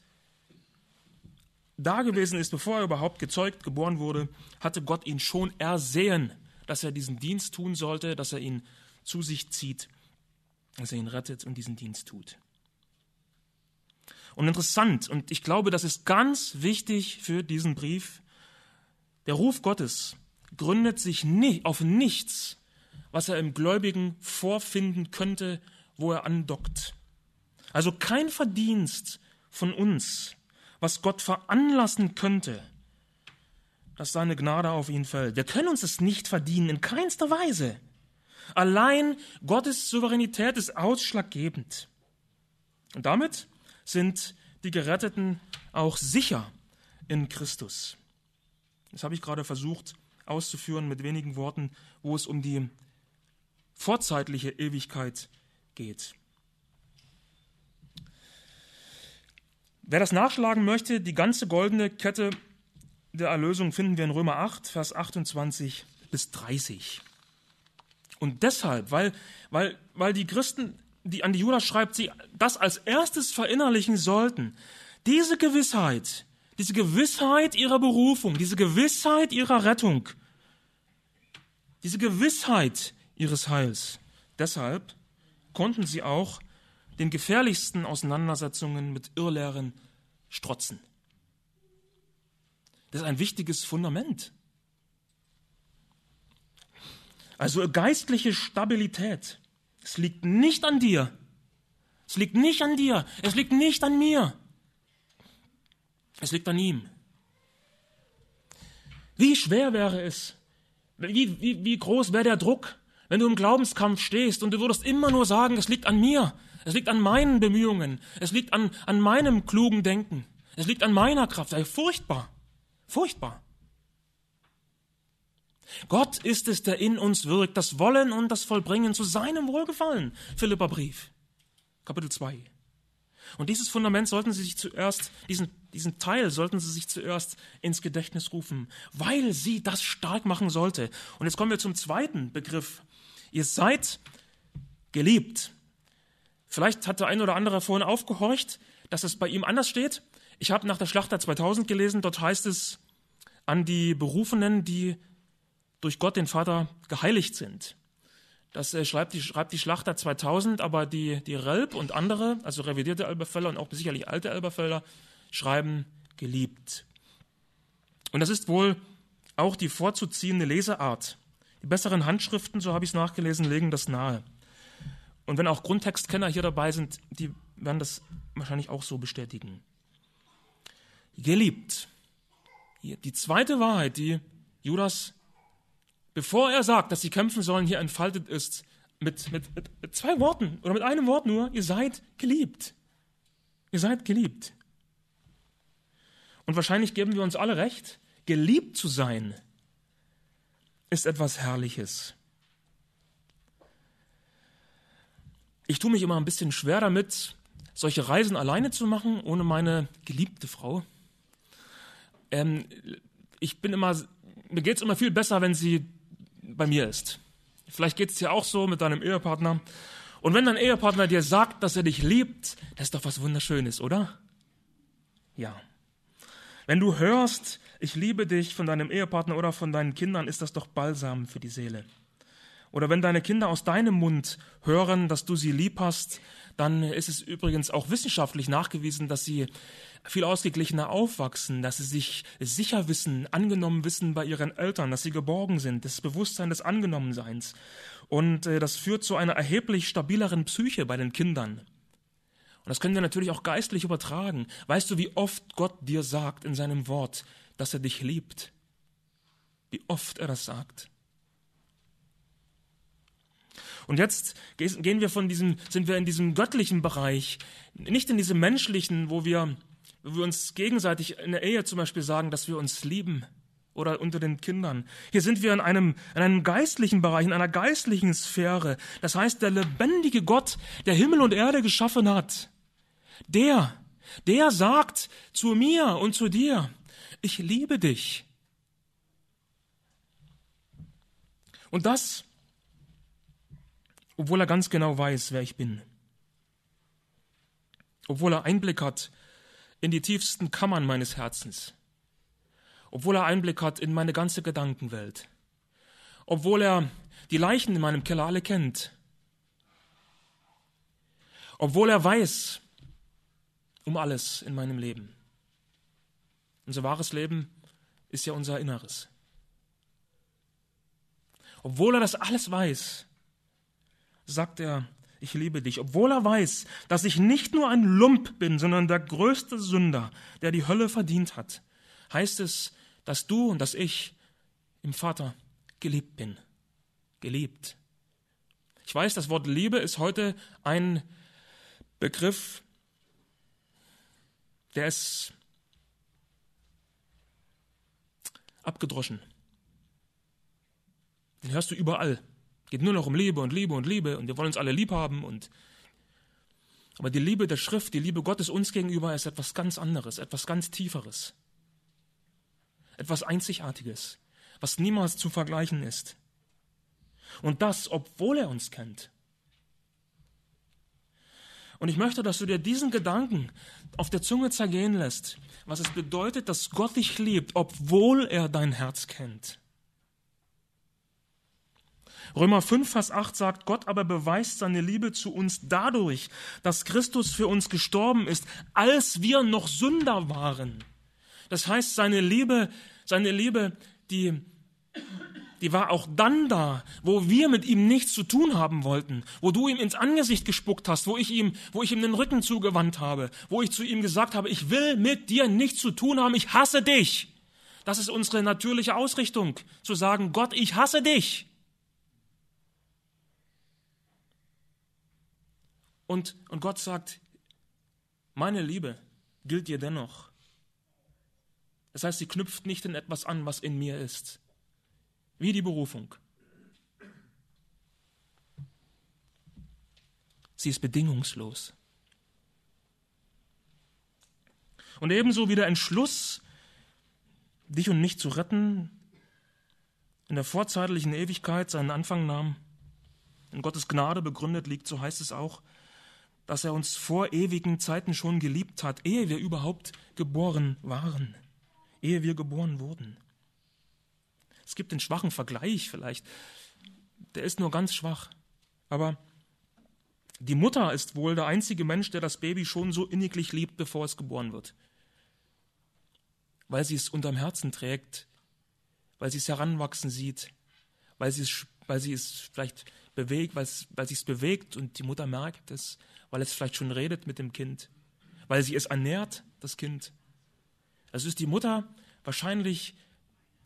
da gewesen ist, bevor er überhaupt gezeugt, geboren wurde, hatte Gott ihn schon ersehen, dass er diesen Dienst tun sollte, dass er ihn zu sich zieht, dass er ihn rettet und diesen Dienst tut und interessant. Und ich glaube, das ist ganz wichtig für diesen Brief. Der Ruf Gottes gründet sich nicht auf nichts, was er im Gläubigen vorfinden könnte, wo er andockt. Also kein Verdienst von uns, was Gott veranlassen könnte, dass seine Gnade auf ihn fällt. Wir können uns das nicht verdienen, in keinster Weise. Allein Gottes Souveränität ist ausschlaggebend. Und damit sind die Geretteten auch sicher in Christus. Das habe ich gerade versucht auszuführen mit wenigen Worten, wo es um die vorzeitliche Ewigkeit geht. Wer das nachschlagen möchte, die ganze goldene Kette der Erlösung finden wir in Römer 8, Vers 28 bis 30. Und deshalb, weil, weil, weil die Christen die, an die Juna schreibt, sie das als erstes verinnerlichen sollten. Diese Gewissheit, diese Gewissheit ihrer Berufung, diese Gewissheit ihrer Rettung, diese Gewissheit ihres Heils. Deshalb konnten sie auch den gefährlichsten Auseinandersetzungen mit Irrlehren strotzen. Das ist ein wichtiges Fundament. Also geistliche Stabilität es liegt nicht an dir. Es liegt nicht an dir. Es liegt nicht an mir. Es liegt an ihm. Wie schwer wäre es, wie, wie, wie groß wäre der Druck, wenn du im Glaubenskampf stehst und du würdest immer nur sagen, es liegt an mir, es liegt an meinen Bemühungen, es liegt an, an meinem klugen Denken, es liegt an meiner Kraft. furchtbar, furchtbar. Gott ist es, der in uns wirkt, das Wollen und das Vollbringen zu seinem Wohlgefallen. Philippa Brief, Kapitel 2. Und dieses Fundament sollten Sie sich zuerst, diesen, diesen Teil sollten Sie sich zuerst ins Gedächtnis rufen, weil Sie das stark machen sollte. Und jetzt kommen wir zum zweiten Begriff. Ihr seid geliebt. Vielleicht hat der ein oder andere vorhin aufgehorcht, dass es bei ihm anders steht. Ich habe nach der Schlachter 2000 gelesen, dort heißt es an die Berufenen, die durch Gott den Vater geheiligt sind. Das äh, schreibt, die, schreibt die Schlachter 2000, aber die, die Relp und andere, also revidierte Elberfelder und auch sicherlich alte Elberfelder, schreiben geliebt. Und das ist wohl auch die vorzuziehende Leseart. Die besseren Handschriften, so habe ich es nachgelesen, legen das nahe. Und wenn auch Grundtextkenner hier dabei sind, die werden das wahrscheinlich auch so bestätigen. Geliebt. Die zweite Wahrheit, die Judas bevor er sagt, dass sie kämpfen sollen, hier entfaltet ist, mit, mit, mit zwei Worten oder mit einem Wort nur, ihr seid geliebt. Ihr seid geliebt. Und wahrscheinlich geben wir uns alle recht, geliebt zu sein ist etwas Herrliches. Ich tue mich immer ein bisschen schwer damit, solche Reisen alleine zu machen, ohne meine geliebte Frau. Ähm, ich bin immer, mir geht es immer viel besser, wenn sie bei mir ist. Vielleicht geht es dir auch so mit deinem Ehepartner. Und wenn dein Ehepartner dir sagt, dass er dich liebt, das ist doch was Wunderschönes, oder? Ja. Wenn du hörst, ich liebe dich von deinem Ehepartner oder von deinen Kindern, ist das doch Balsam für die Seele. Oder wenn deine Kinder aus deinem Mund hören, dass du sie lieb hast, dann ist es übrigens auch wissenschaftlich nachgewiesen, dass sie viel ausgeglichener aufwachsen, dass sie sich sicher wissen, angenommen wissen bei ihren Eltern, dass sie geborgen sind, das Bewusstsein des Angenommenseins. Und äh, das führt zu einer erheblich stabileren Psyche bei den Kindern. Und das können wir natürlich auch geistlich übertragen. Weißt du, wie oft Gott dir sagt in seinem Wort, dass er dich liebt? Wie oft er das sagt. Und jetzt gehen wir von diesem, sind wir in diesem göttlichen Bereich, nicht in diesem menschlichen, wo wir wenn wir uns gegenseitig in der Ehe zum Beispiel sagen, dass wir uns lieben oder unter den Kindern. Hier sind wir in einem, in einem geistlichen Bereich, in einer geistlichen Sphäre. Das heißt, der lebendige Gott, der Himmel und Erde geschaffen hat, der, der sagt zu mir und zu dir, ich liebe dich. Und das, obwohl er ganz genau weiß, wer ich bin. Obwohl er Einblick hat in die tiefsten Kammern meines Herzens, obwohl er Einblick hat in meine ganze Gedankenwelt, obwohl er die Leichen in meinem Keller alle kennt, obwohl er weiß um alles in meinem Leben. Unser wahres Leben ist ja unser Inneres. Obwohl er das alles weiß, sagt er, ich liebe dich, obwohl er weiß, dass ich nicht nur ein Lump bin, sondern der größte Sünder, der die Hölle verdient hat, heißt es, dass du und dass ich im Vater geliebt bin. Geliebt. Ich weiß, das Wort Liebe ist heute ein Begriff, der ist abgedroschen. Den hörst du überall. Geht nur noch um Liebe und Liebe und Liebe und wir wollen uns alle lieb haben und aber die Liebe der Schrift, die Liebe Gottes uns gegenüber ist etwas ganz anderes, etwas ganz tieferes. Etwas einzigartiges, was niemals zu vergleichen ist. Und das, obwohl er uns kennt. Und ich möchte, dass du dir diesen Gedanken auf der Zunge zergehen lässt, was es bedeutet, dass Gott dich liebt, obwohl er dein Herz kennt. Römer 5, Vers 8 sagt, Gott aber beweist seine Liebe zu uns dadurch, dass Christus für uns gestorben ist, als wir noch Sünder waren. Das heißt, seine Liebe, seine Liebe, die, die war auch dann da, wo wir mit ihm nichts zu tun haben wollten, wo du ihm ins Angesicht gespuckt hast, wo ich ihm, wo ich ihm den Rücken zugewandt habe, wo ich zu ihm gesagt habe, ich will mit dir nichts zu tun haben, ich hasse dich. Das ist unsere natürliche Ausrichtung, zu sagen, Gott, ich hasse dich. Und, und Gott sagt, meine Liebe gilt dir dennoch. Das heißt, sie knüpft nicht in etwas an, was in mir ist. Wie die Berufung. Sie ist bedingungslos. Und ebenso wie der Entschluss, dich und mich zu retten, in der vorzeitlichen Ewigkeit seinen Anfang nahm, in Gottes Gnade begründet liegt, so heißt es auch, dass er uns vor ewigen Zeiten schon geliebt hat, ehe wir überhaupt geboren waren, ehe wir geboren wurden. Es gibt den schwachen Vergleich vielleicht, der ist nur ganz schwach, aber die Mutter ist wohl der einzige Mensch, der das Baby schon so inniglich liebt, bevor es geboren wird, weil sie es unterm Herzen trägt, weil sie es heranwachsen sieht, weil sie es, weil sie es vielleicht bewegt, weil, es, weil sie es bewegt und die Mutter merkt es, weil es vielleicht schon redet mit dem Kind, weil sie es ernährt, das Kind. Also ist die Mutter wahrscheinlich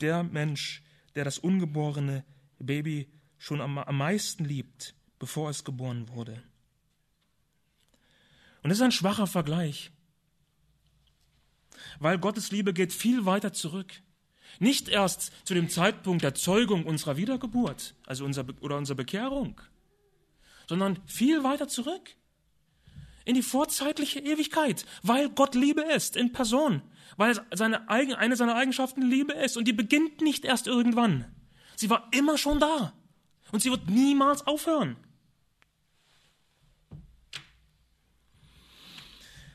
der Mensch, der das ungeborene Baby schon am, am meisten liebt, bevor es geboren wurde. Und das ist ein schwacher Vergleich, weil Gottes Liebe geht viel weiter zurück. Nicht erst zu dem Zeitpunkt der Zeugung unserer Wiedergeburt also unser, oder unserer Bekehrung, sondern viel weiter zurück in die vorzeitliche Ewigkeit, weil Gott Liebe ist in Person, weil seine Eigen, eine seiner Eigenschaften Liebe ist und die beginnt nicht erst irgendwann. Sie war immer schon da und sie wird niemals aufhören.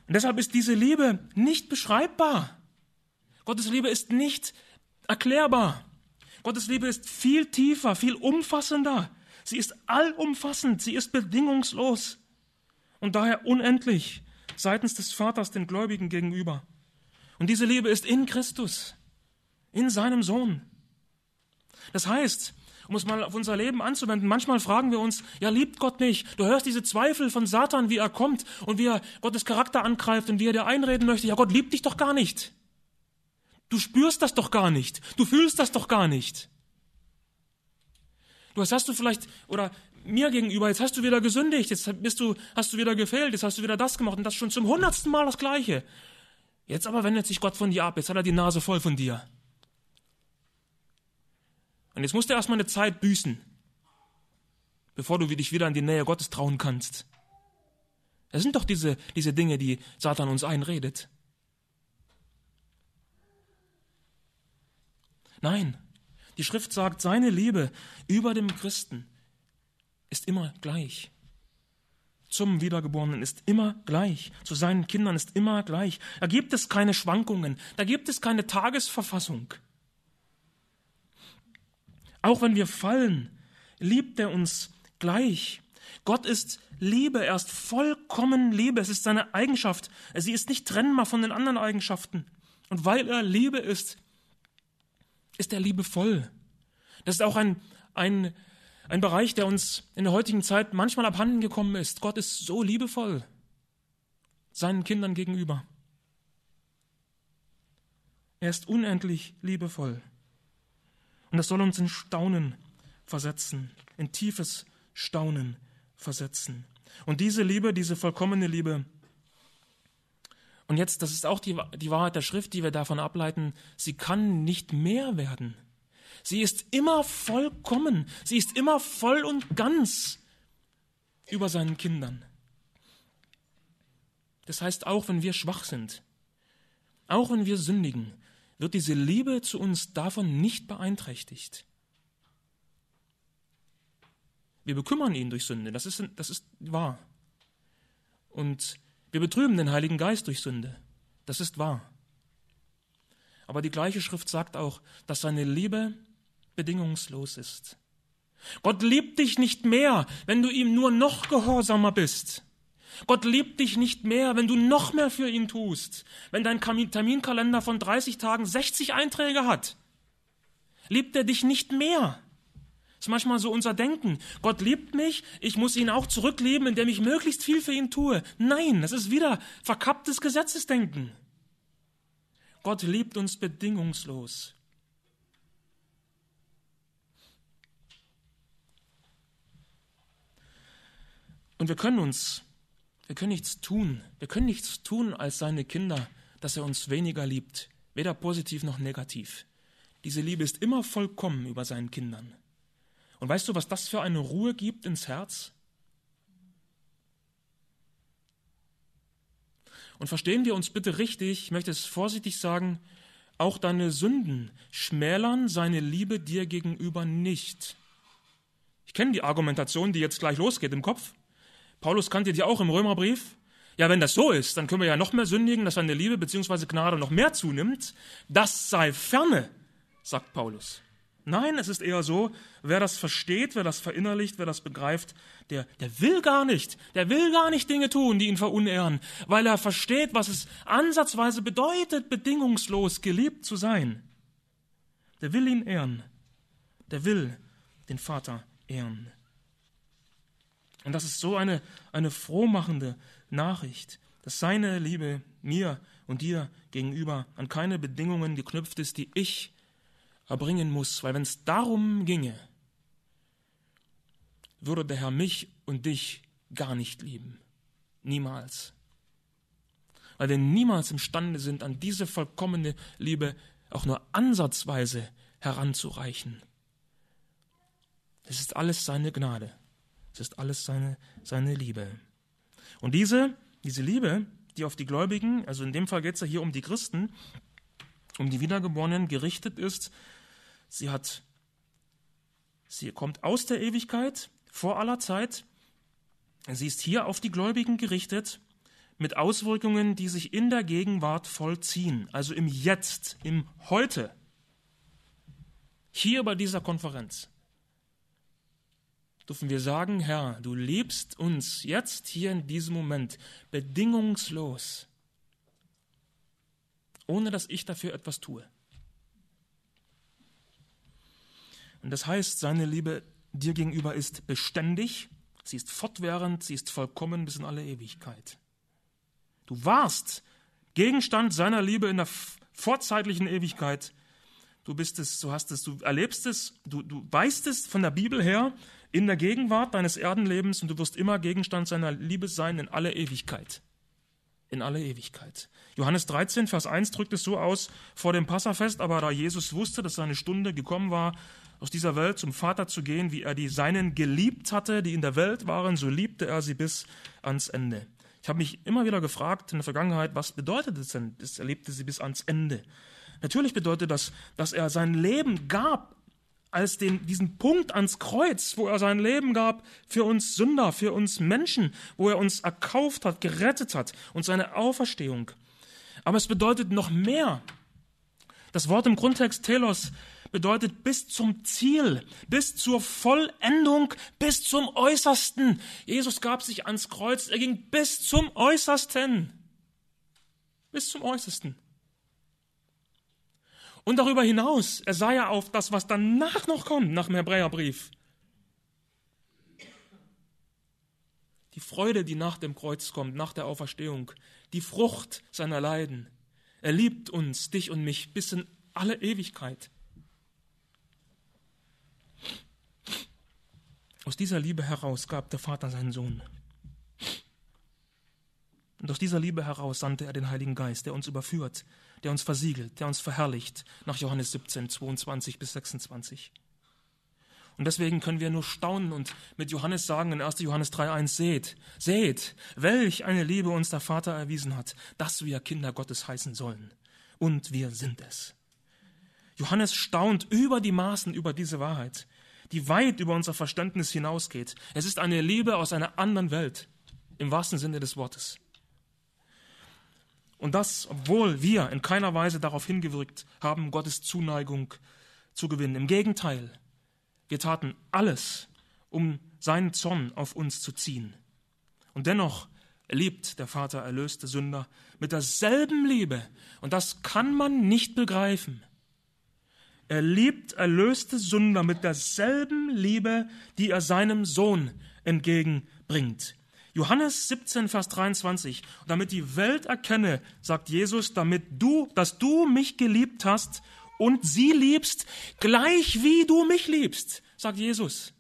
Und deshalb ist diese Liebe nicht beschreibbar. Gottes Liebe ist nicht erklärbar. Gottes Liebe ist viel tiefer, viel umfassender. Sie ist allumfassend, sie ist bedingungslos und daher unendlich seitens des Vaters den Gläubigen gegenüber. Und diese Liebe ist in Christus, in seinem Sohn. Das heißt, um es mal auf unser Leben anzuwenden, manchmal fragen wir uns, ja, liebt Gott nicht? Du hörst diese Zweifel von Satan, wie er kommt und wie er Gottes Charakter angreift und wie er dir einreden möchte, ja, Gott liebt dich doch gar nicht. Du spürst das doch gar nicht. Du fühlst das doch gar nicht. Du hast, hast du vielleicht, oder mir gegenüber, jetzt hast du wieder gesündigt, jetzt bist du, hast du wieder gefehlt, jetzt hast du wieder das gemacht und das schon zum hundertsten Mal das Gleiche. Jetzt aber wendet sich Gott von dir ab, jetzt hat er die Nase voll von dir. Und jetzt musst du erstmal eine Zeit büßen, bevor du dich wieder in die Nähe Gottes trauen kannst. Das sind doch diese, diese Dinge, die Satan uns einredet. Nein, die Schrift sagt, seine Liebe über dem Christen ist immer gleich. Zum Wiedergeborenen ist immer gleich. Zu seinen Kindern ist immer gleich. Da gibt es keine Schwankungen. Da gibt es keine Tagesverfassung. Auch wenn wir fallen, liebt er uns gleich. Gott ist Liebe, er ist vollkommen Liebe, es ist seine Eigenschaft, sie ist nicht trennbar von den anderen Eigenschaften. Und weil er Liebe ist, ist er liebevoll. Das ist auch ein, ein ein Bereich, der uns in der heutigen Zeit manchmal abhanden gekommen ist. Gott ist so liebevoll seinen Kindern gegenüber. Er ist unendlich liebevoll. Und das soll uns in Staunen versetzen, in tiefes Staunen versetzen. Und diese Liebe, diese vollkommene Liebe, und jetzt, das ist auch die, die Wahrheit der Schrift, die wir davon ableiten, sie kann nicht mehr werden. Sie ist immer vollkommen. Sie ist immer voll und ganz über seinen Kindern. Das heißt, auch wenn wir schwach sind, auch wenn wir sündigen, wird diese Liebe zu uns davon nicht beeinträchtigt. Wir bekümmern ihn durch Sünde, das ist, das ist wahr. Und wir betrüben den Heiligen Geist durch Sünde, das ist wahr. Aber die gleiche Schrift sagt auch, dass seine Liebe bedingungslos ist. Gott liebt dich nicht mehr, wenn du ihm nur noch gehorsamer bist. Gott liebt dich nicht mehr, wenn du noch mehr für ihn tust, wenn dein Terminkalender von 30 Tagen 60 Einträge hat. Liebt er dich nicht mehr? Das ist manchmal so unser Denken. Gott liebt mich, ich muss ihn auch zurückleben, indem ich möglichst viel für ihn tue. Nein, das ist wieder verkapptes Gesetzesdenken. Gott liebt uns bedingungslos. Und wir können uns, wir können nichts tun. Wir können nichts tun als seine Kinder, dass er uns weniger liebt, weder positiv noch negativ. Diese Liebe ist immer vollkommen über seinen Kindern. Und weißt du, was das für eine Ruhe gibt ins Herz? Und verstehen wir uns bitte richtig, ich möchte es vorsichtig sagen, auch deine Sünden schmälern seine Liebe dir gegenüber nicht. Ich kenne die Argumentation, die jetzt gleich losgeht im Kopf. Paulus kannte die auch im Römerbrief. Ja, wenn das so ist, dann können wir ja noch mehr sündigen, dass an Liebe bzw. Gnade noch mehr zunimmt. Das sei ferne, sagt Paulus. Nein, es ist eher so, wer das versteht, wer das verinnerlicht, wer das begreift, der, der will gar nicht, der will gar nicht Dinge tun, die ihn verunehren, weil er versteht, was es ansatzweise bedeutet, bedingungslos geliebt zu sein. Der will ihn ehren, der will den Vater ehren. Und das ist so eine, eine frohmachende Nachricht, dass seine Liebe mir und dir gegenüber an keine Bedingungen geknüpft ist, die ich erbringen muss. Weil wenn es darum ginge, würde der Herr mich und dich gar nicht lieben. Niemals. Weil wir niemals imstande sind, an diese vollkommene Liebe auch nur ansatzweise heranzureichen. Es ist alles seine Gnade. Es ist alles seine, seine Liebe. Und diese, diese Liebe, die auf die Gläubigen, also in dem Fall geht es ja hier um die Christen, um die Wiedergeborenen gerichtet ist, sie hat, sie kommt aus der Ewigkeit, vor aller Zeit, sie ist hier auf die Gläubigen gerichtet, mit Auswirkungen, die sich in der Gegenwart vollziehen, also im Jetzt, im Heute, hier bei dieser Konferenz dürfen wir sagen, Herr, du liebst uns jetzt hier in diesem Moment bedingungslos, ohne dass ich dafür etwas tue. Und das heißt, seine Liebe dir gegenüber ist beständig, sie ist fortwährend, sie ist vollkommen bis in alle Ewigkeit. Du warst Gegenstand seiner Liebe in der vorzeitlichen Ewigkeit du bist es, du hast es, du erlebst es, du, du weißt es von der Bibel her in der Gegenwart deines Erdenlebens und du wirst immer Gegenstand seiner Liebe sein in alle Ewigkeit. In alle Ewigkeit. Johannes 13, Vers 1 drückt es so aus, vor dem Passafest, aber da Jesus wusste, dass seine Stunde gekommen war, aus dieser Welt zum Vater zu gehen, wie er die Seinen geliebt hatte, die in der Welt waren, so liebte er sie bis ans Ende. Ich habe mich immer wieder gefragt in der Vergangenheit, was bedeutet es denn, das erlebte sie bis ans Ende? Natürlich bedeutet das, dass er sein Leben gab als den, diesen Punkt ans Kreuz, wo er sein Leben gab für uns Sünder, für uns Menschen, wo er uns erkauft hat, gerettet hat und seine Auferstehung. Aber es bedeutet noch mehr. Das Wort im Grundtext Telos bedeutet bis zum Ziel, bis zur Vollendung, bis zum Äußersten. Jesus gab sich ans Kreuz, er ging bis zum Äußersten. Bis zum Äußersten. Und darüber hinaus, er sah ja auf das, was danach noch kommt, nach dem Hebräerbrief. Die Freude, die nach dem Kreuz kommt, nach der Auferstehung, die Frucht seiner Leiden. Er liebt uns, dich und mich, bis in alle Ewigkeit. Aus dieser Liebe heraus gab der Vater seinen Sohn. Und aus dieser Liebe heraus sandte er den Heiligen Geist, der uns überführt, der uns versiegelt, der uns verherrlicht, nach Johannes 17, 22 bis 26. Und deswegen können wir nur staunen und mit Johannes sagen in 1. Johannes 3.1, seht, seht, welch eine Liebe uns der Vater erwiesen hat, dass wir Kinder Gottes heißen sollen. Und wir sind es. Johannes staunt über die Maßen über diese Wahrheit, die weit über unser Verständnis hinausgeht. Es ist eine Liebe aus einer anderen Welt, im wahrsten Sinne des Wortes. Und das, obwohl wir in keiner Weise darauf hingewirkt haben, Gottes Zuneigung zu gewinnen. Im Gegenteil, wir taten alles, um seinen Zorn auf uns zu ziehen. Und dennoch liebt der Vater erlöste Sünder mit derselben Liebe. Und das kann man nicht begreifen. Er liebt erlöste Sünder mit derselben Liebe, die er seinem Sohn entgegenbringt. Johannes 17, Vers 23. Damit die Welt erkenne, sagt Jesus, damit du, dass du mich geliebt hast und sie liebst, gleich wie du mich liebst, sagt Jesus.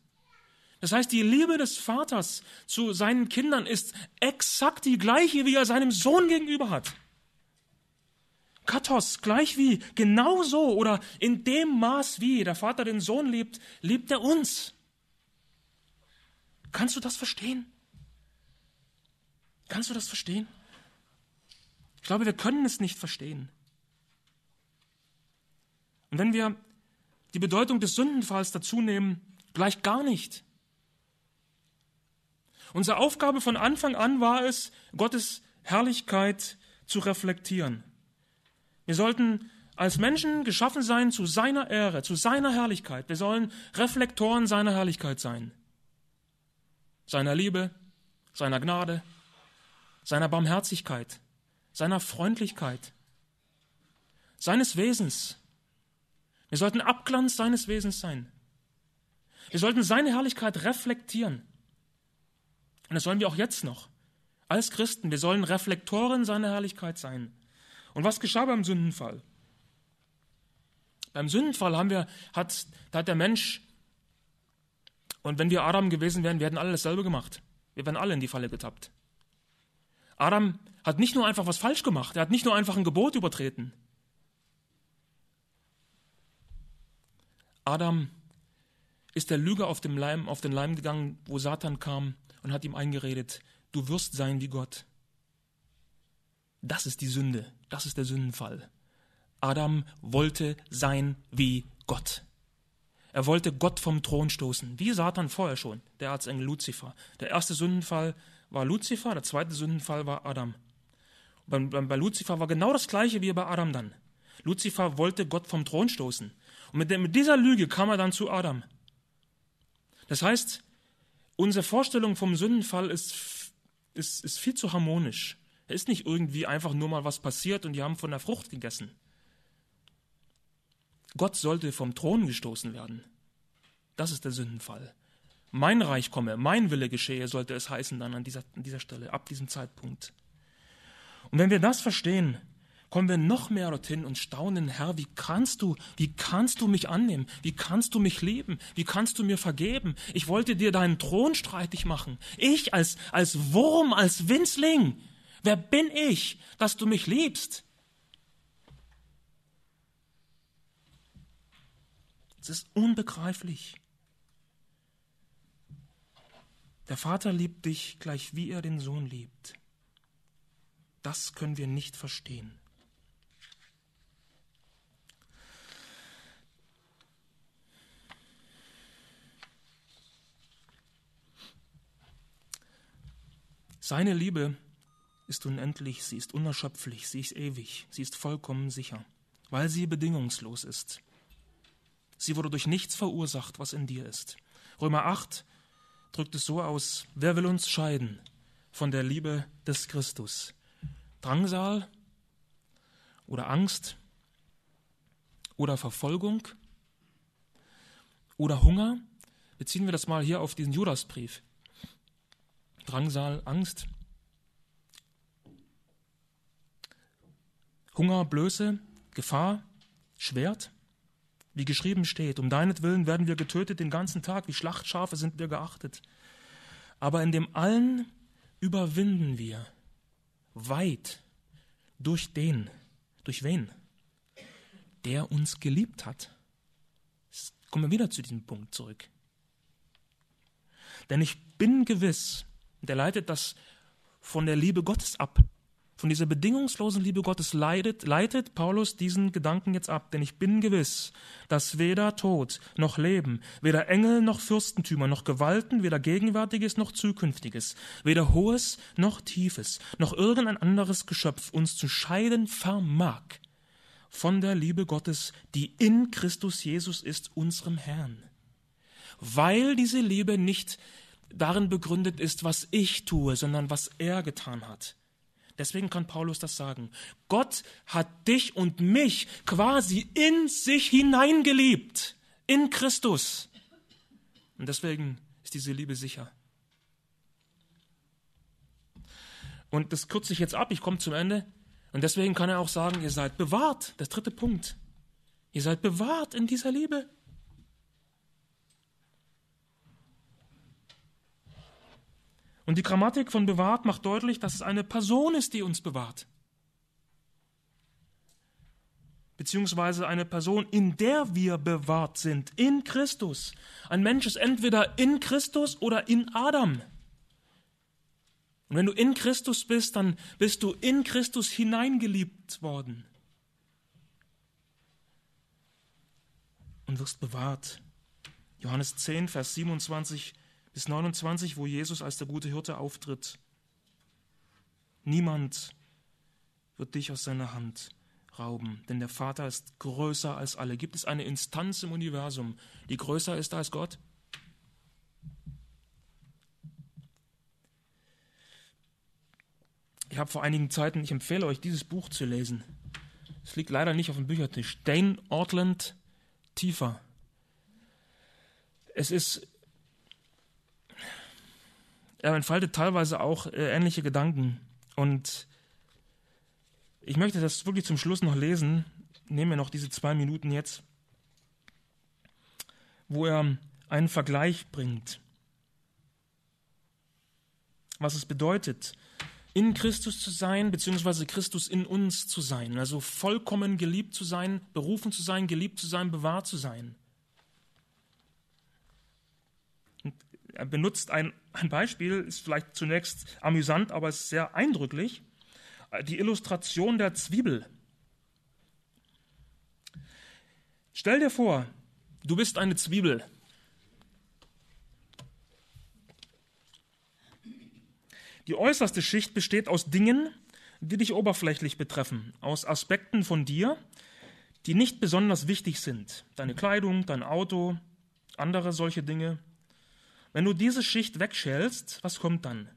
Das heißt, die Liebe des Vaters zu seinen Kindern ist exakt die gleiche, wie er seinem Sohn gegenüber hat. Kathos, gleich wie, genauso oder in dem Maß, wie der Vater den Sohn liebt, liebt er uns. Kannst du das verstehen? Kannst du das verstehen? Ich glaube, wir können es nicht verstehen. Und wenn wir die Bedeutung des Sündenfalls dazu nehmen, gleich gar nicht. Unsere Aufgabe von Anfang an war es, Gottes Herrlichkeit zu reflektieren. Wir sollten als Menschen geschaffen sein zu seiner Ehre, zu seiner Herrlichkeit. Wir sollen Reflektoren seiner Herrlichkeit sein. Seiner Liebe, seiner Gnade, seiner Barmherzigkeit, seiner Freundlichkeit, seines Wesens. Wir sollten Abglanz seines Wesens sein. Wir sollten seine Herrlichkeit reflektieren. Und das sollen wir auch jetzt noch. Als Christen, wir sollen Reflektoren seiner Herrlichkeit sein. Und was geschah beim Sündenfall? Beim Sündenfall haben wir, hat, da hat der Mensch, und wenn wir Adam gewesen wären, wir hätten alle dasselbe gemacht. Wir wären alle in die Falle getappt. Adam hat nicht nur einfach was falsch gemacht, er hat nicht nur einfach ein Gebot übertreten. Adam ist der Lüge auf, dem Leim, auf den Leim gegangen, wo Satan kam und hat ihm eingeredet, du wirst sein wie Gott. Das ist die Sünde, das ist der Sündenfall. Adam wollte sein wie Gott. Er wollte Gott vom Thron stoßen, wie Satan vorher schon, der Erzengel Luzifer. Der erste Sündenfall war Luzifer, der zweite Sündenfall war Adam. Bei, bei, bei Luzifer war genau das gleiche wie bei Adam dann. Luzifer wollte Gott vom Thron stoßen. Und mit, mit dieser Lüge kam er dann zu Adam. Das heißt, unsere Vorstellung vom Sündenfall ist, ist, ist viel zu harmonisch. Es ist nicht irgendwie einfach nur mal was passiert und die haben von der Frucht gegessen. Gott sollte vom Thron gestoßen werden. Das ist der Sündenfall mein Reich komme, mein Wille geschehe, sollte es heißen dann an dieser, an dieser Stelle, ab diesem Zeitpunkt. Und wenn wir das verstehen, kommen wir noch mehr dorthin und staunen, Herr, wie kannst du, wie kannst du mich annehmen? Wie kannst du mich lieben? Wie kannst du mir vergeben? Ich wollte dir deinen Thron streitig machen. Ich als, als Wurm, als Winzling. Wer bin ich, dass du mich liebst? Es ist unbegreiflich. Der Vater liebt dich gleich wie er den Sohn liebt. Das können wir nicht verstehen. Seine Liebe ist unendlich, sie ist unerschöpflich, sie ist ewig, sie ist vollkommen sicher, weil sie bedingungslos ist. Sie wurde durch nichts verursacht, was in dir ist. Römer 8, drückt es so aus, wer will uns scheiden von der Liebe des Christus? Drangsal oder Angst oder Verfolgung oder Hunger? Beziehen wir das mal hier auf diesen Judasbrief. Drangsal, Angst, Hunger, Blöße, Gefahr, Schwert wie geschrieben steht, um deinetwillen werden wir getötet den ganzen Tag, wie Schlachtschafe sind wir geachtet. Aber in dem allen überwinden wir weit durch den, durch wen? Der uns geliebt hat. Jetzt kommen wir wieder zu diesem Punkt zurück. Denn ich bin gewiss, der leitet das von der Liebe Gottes ab, von dieser bedingungslosen Liebe Gottes leitet, leitet Paulus diesen Gedanken jetzt ab, denn ich bin gewiss, dass weder Tod noch Leben, weder Engel noch Fürstentümer noch Gewalten, weder Gegenwärtiges noch Zukünftiges, weder Hohes noch Tiefes, noch irgendein anderes Geschöpf uns zu scheiden vermag von der Liebe Gottes, die in Christus Jesus ist, unserem Herrn. Weil diese Liebe nicht darin begründet ist, was ich tue, sondern was er getan hat Deswegen kann Paulus das sagen. Gott hat dich und mich quasi in sich hineingeliebt, in Christus. Und deswegen ist diese Liebe sicher. Und das kürze ich jetzt ab, ich komme zum Ende. Und deswegen kann er auch sagen, ihr seid bewahrt. Das dritte Punkt. Ihr seid bewahrt in dieser Liebe. Und die Grammatik von bewahrt macht deutlich, dass es eine Person ist, die uns bewahrt. Beziehungsweise eine Person, in der wir bewahrt sind, in Christus. Ein Mensch ist entweder in Christus oder in Adam. Und wenn du in Christus bist, dann bist du in Christus hineingeliebt worden. Und wirst bewahrt. Johannes 10, Vers 27 bis 29, wo Jesus als der gute Hirte auftritt. Niemand wird dich aus seiner Hand rauben, denn der Vater ist größer als alle. Gibt es eine Instanz im Universum, die größer ist als Gott? Ich habe vor einigen Zeiten, ich empfehle euch, dieses Buch zu lesen. Es liegt leider nicht auf dem Büchertisch. Dane Ortland Tiefer. Es ist er entfaltet teilweise auch äh, ähnliche Gedanken. Und ich möchte das wirklich zum Schluss noch lesen. Nehmen wir noch diese zwei Minuten jetzt, wo er einen Vergleich bringt. Was es bedeutet, in Christus zu sein, beziehungsweise Christus in uns zu sein. Also vollkommen geliebt zu sein, berufen zu sein, geliebt zu sein, bewahrt zu sein. Er benutzt ein, ein Beispiel, ist vielleicht zunächst amüsant, aber ist sehr eindrücklich. Äh, die Illustration der Zwiebel. Stell dir vor, du bist eine Zwiebel. Die äußerste Schicht besteht aus Dingen, die dich oberflächlich betreffen, aus Aspekten von dir, die nicht besonders wichtig sind. Deine Kleidung, dein Auto, andere solche Dinge. Wenn du diese Schicht wegschälst, was kommt dann?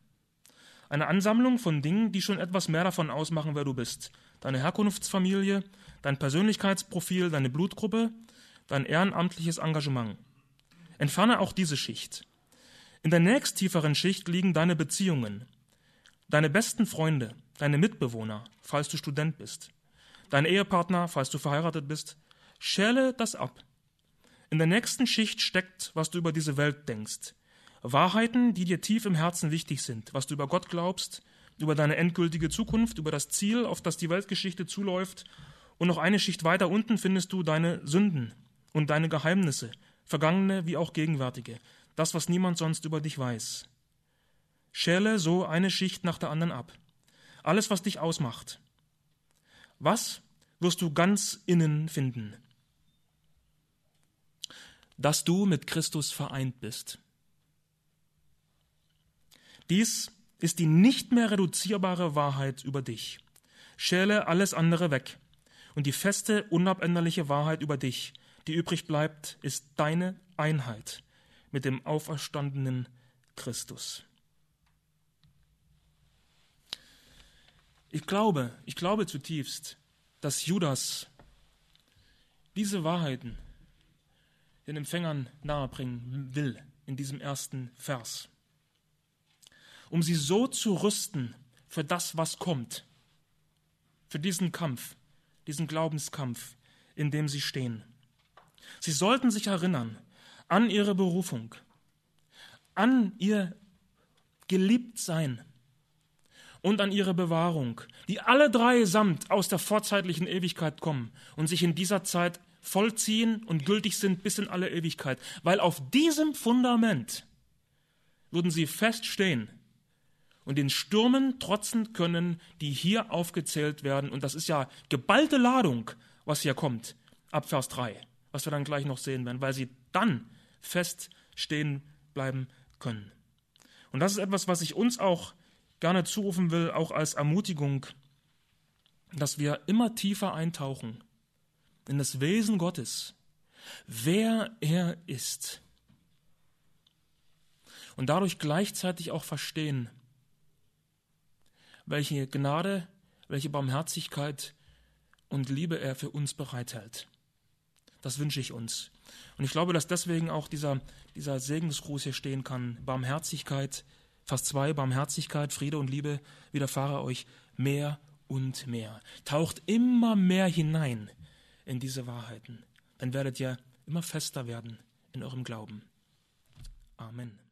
Eine Ansammlung von Dingen, die schon etwas mehr davon ausmachen, wer du bist. Deine Herkunftsfamilie, dein Persönlichkeitsprofil, deine Blutgruppe, dein ehrenamtliches Engagement. Entferne auch diese Schicht. In der nächsttieferen Schicht liegen deine Beziehungen, deine besten Freunde, deine Mitbewohner, falls du Student bist, dein Ehepartner, falls du verheiratet bist. Schäle das ab. In der nächsten Schicht steckt, was du über diese Welt denkst, Wahrheiten, die dir tief im Herzen wichtig sind, was du über Gott glaubst, über deine endgültige Zukunft, über das Ziel, auf das die Weltgeschichte zuläuft. Und noch eine Schicht weiter unten findest du deine Sünden und deine Geheimnisse, vergangene wie auch gegenwärtige, das, was niemand sonst über dich weiß. Schäle so eine Schicht nach der anderen ab. Alles, was dich ausmacht. Was wirst du ganz innen finden? Dass du mit Christus vereint bist. Dies ist die nicht mehr reduzierbare Wahrheit über dich. Schäle alles andere weg. Und die feste, unabänderliche Wahrheit über dich, die übrig bleibt, ist deine Einheit mit dem auferstandenen Christus. Ich glaube, ich glaube zutiefst, dass Judas diese Wahrheiten den Empfängern nahebringen will in diesem ersten Vers um sie so zu rüsten für das, was kommt, für diesen Kampf, diesen Glaubenskampf, in dem sie stehen. Sie sollten sich erinnern an ihre Berufung, an ihr Geliebtsein und an ihre Bewahrung, die alle drei samt aus der vorzeitlichen Ewigkeit kommen und sich in dieser Zeit vollziehen und gültig sind bis in alle Ewigkeit, weil auf diesem Fundament würden sie feststehen und den Stürmen trotzen können, die hier aufgezählt werden. Und das ist ja geballte Ladung, was hier kommt, ab Vers 3, was wir dann gleich noch sehen werden, weil sie dann fest stehen bleiben können. Und das ist etwas, was ich uns auch gerne zurufen will, auch als Ermutigung, dass wir immer tiefer eintauchen in das Wesen Gottes, wer er ist. Und dadurch gleichzeitig auch verstehen, welche Gnade, welche Barmherzigkeit und Liebe er für uns bereithält. Das wünsche ich uns. Und ich glaube, dass deswegen auch dieser, dieser Segensgruß hier stehen kann. Barmherzigkeit, Vers 2, Barmherzigkeit, Friede und Liebe widerfahre euch mehr und mehr. Taucht immer mehr hinein in diese Wahrheiten. Dann werdet ihr immer fester werden in eurem Glauben. Amen.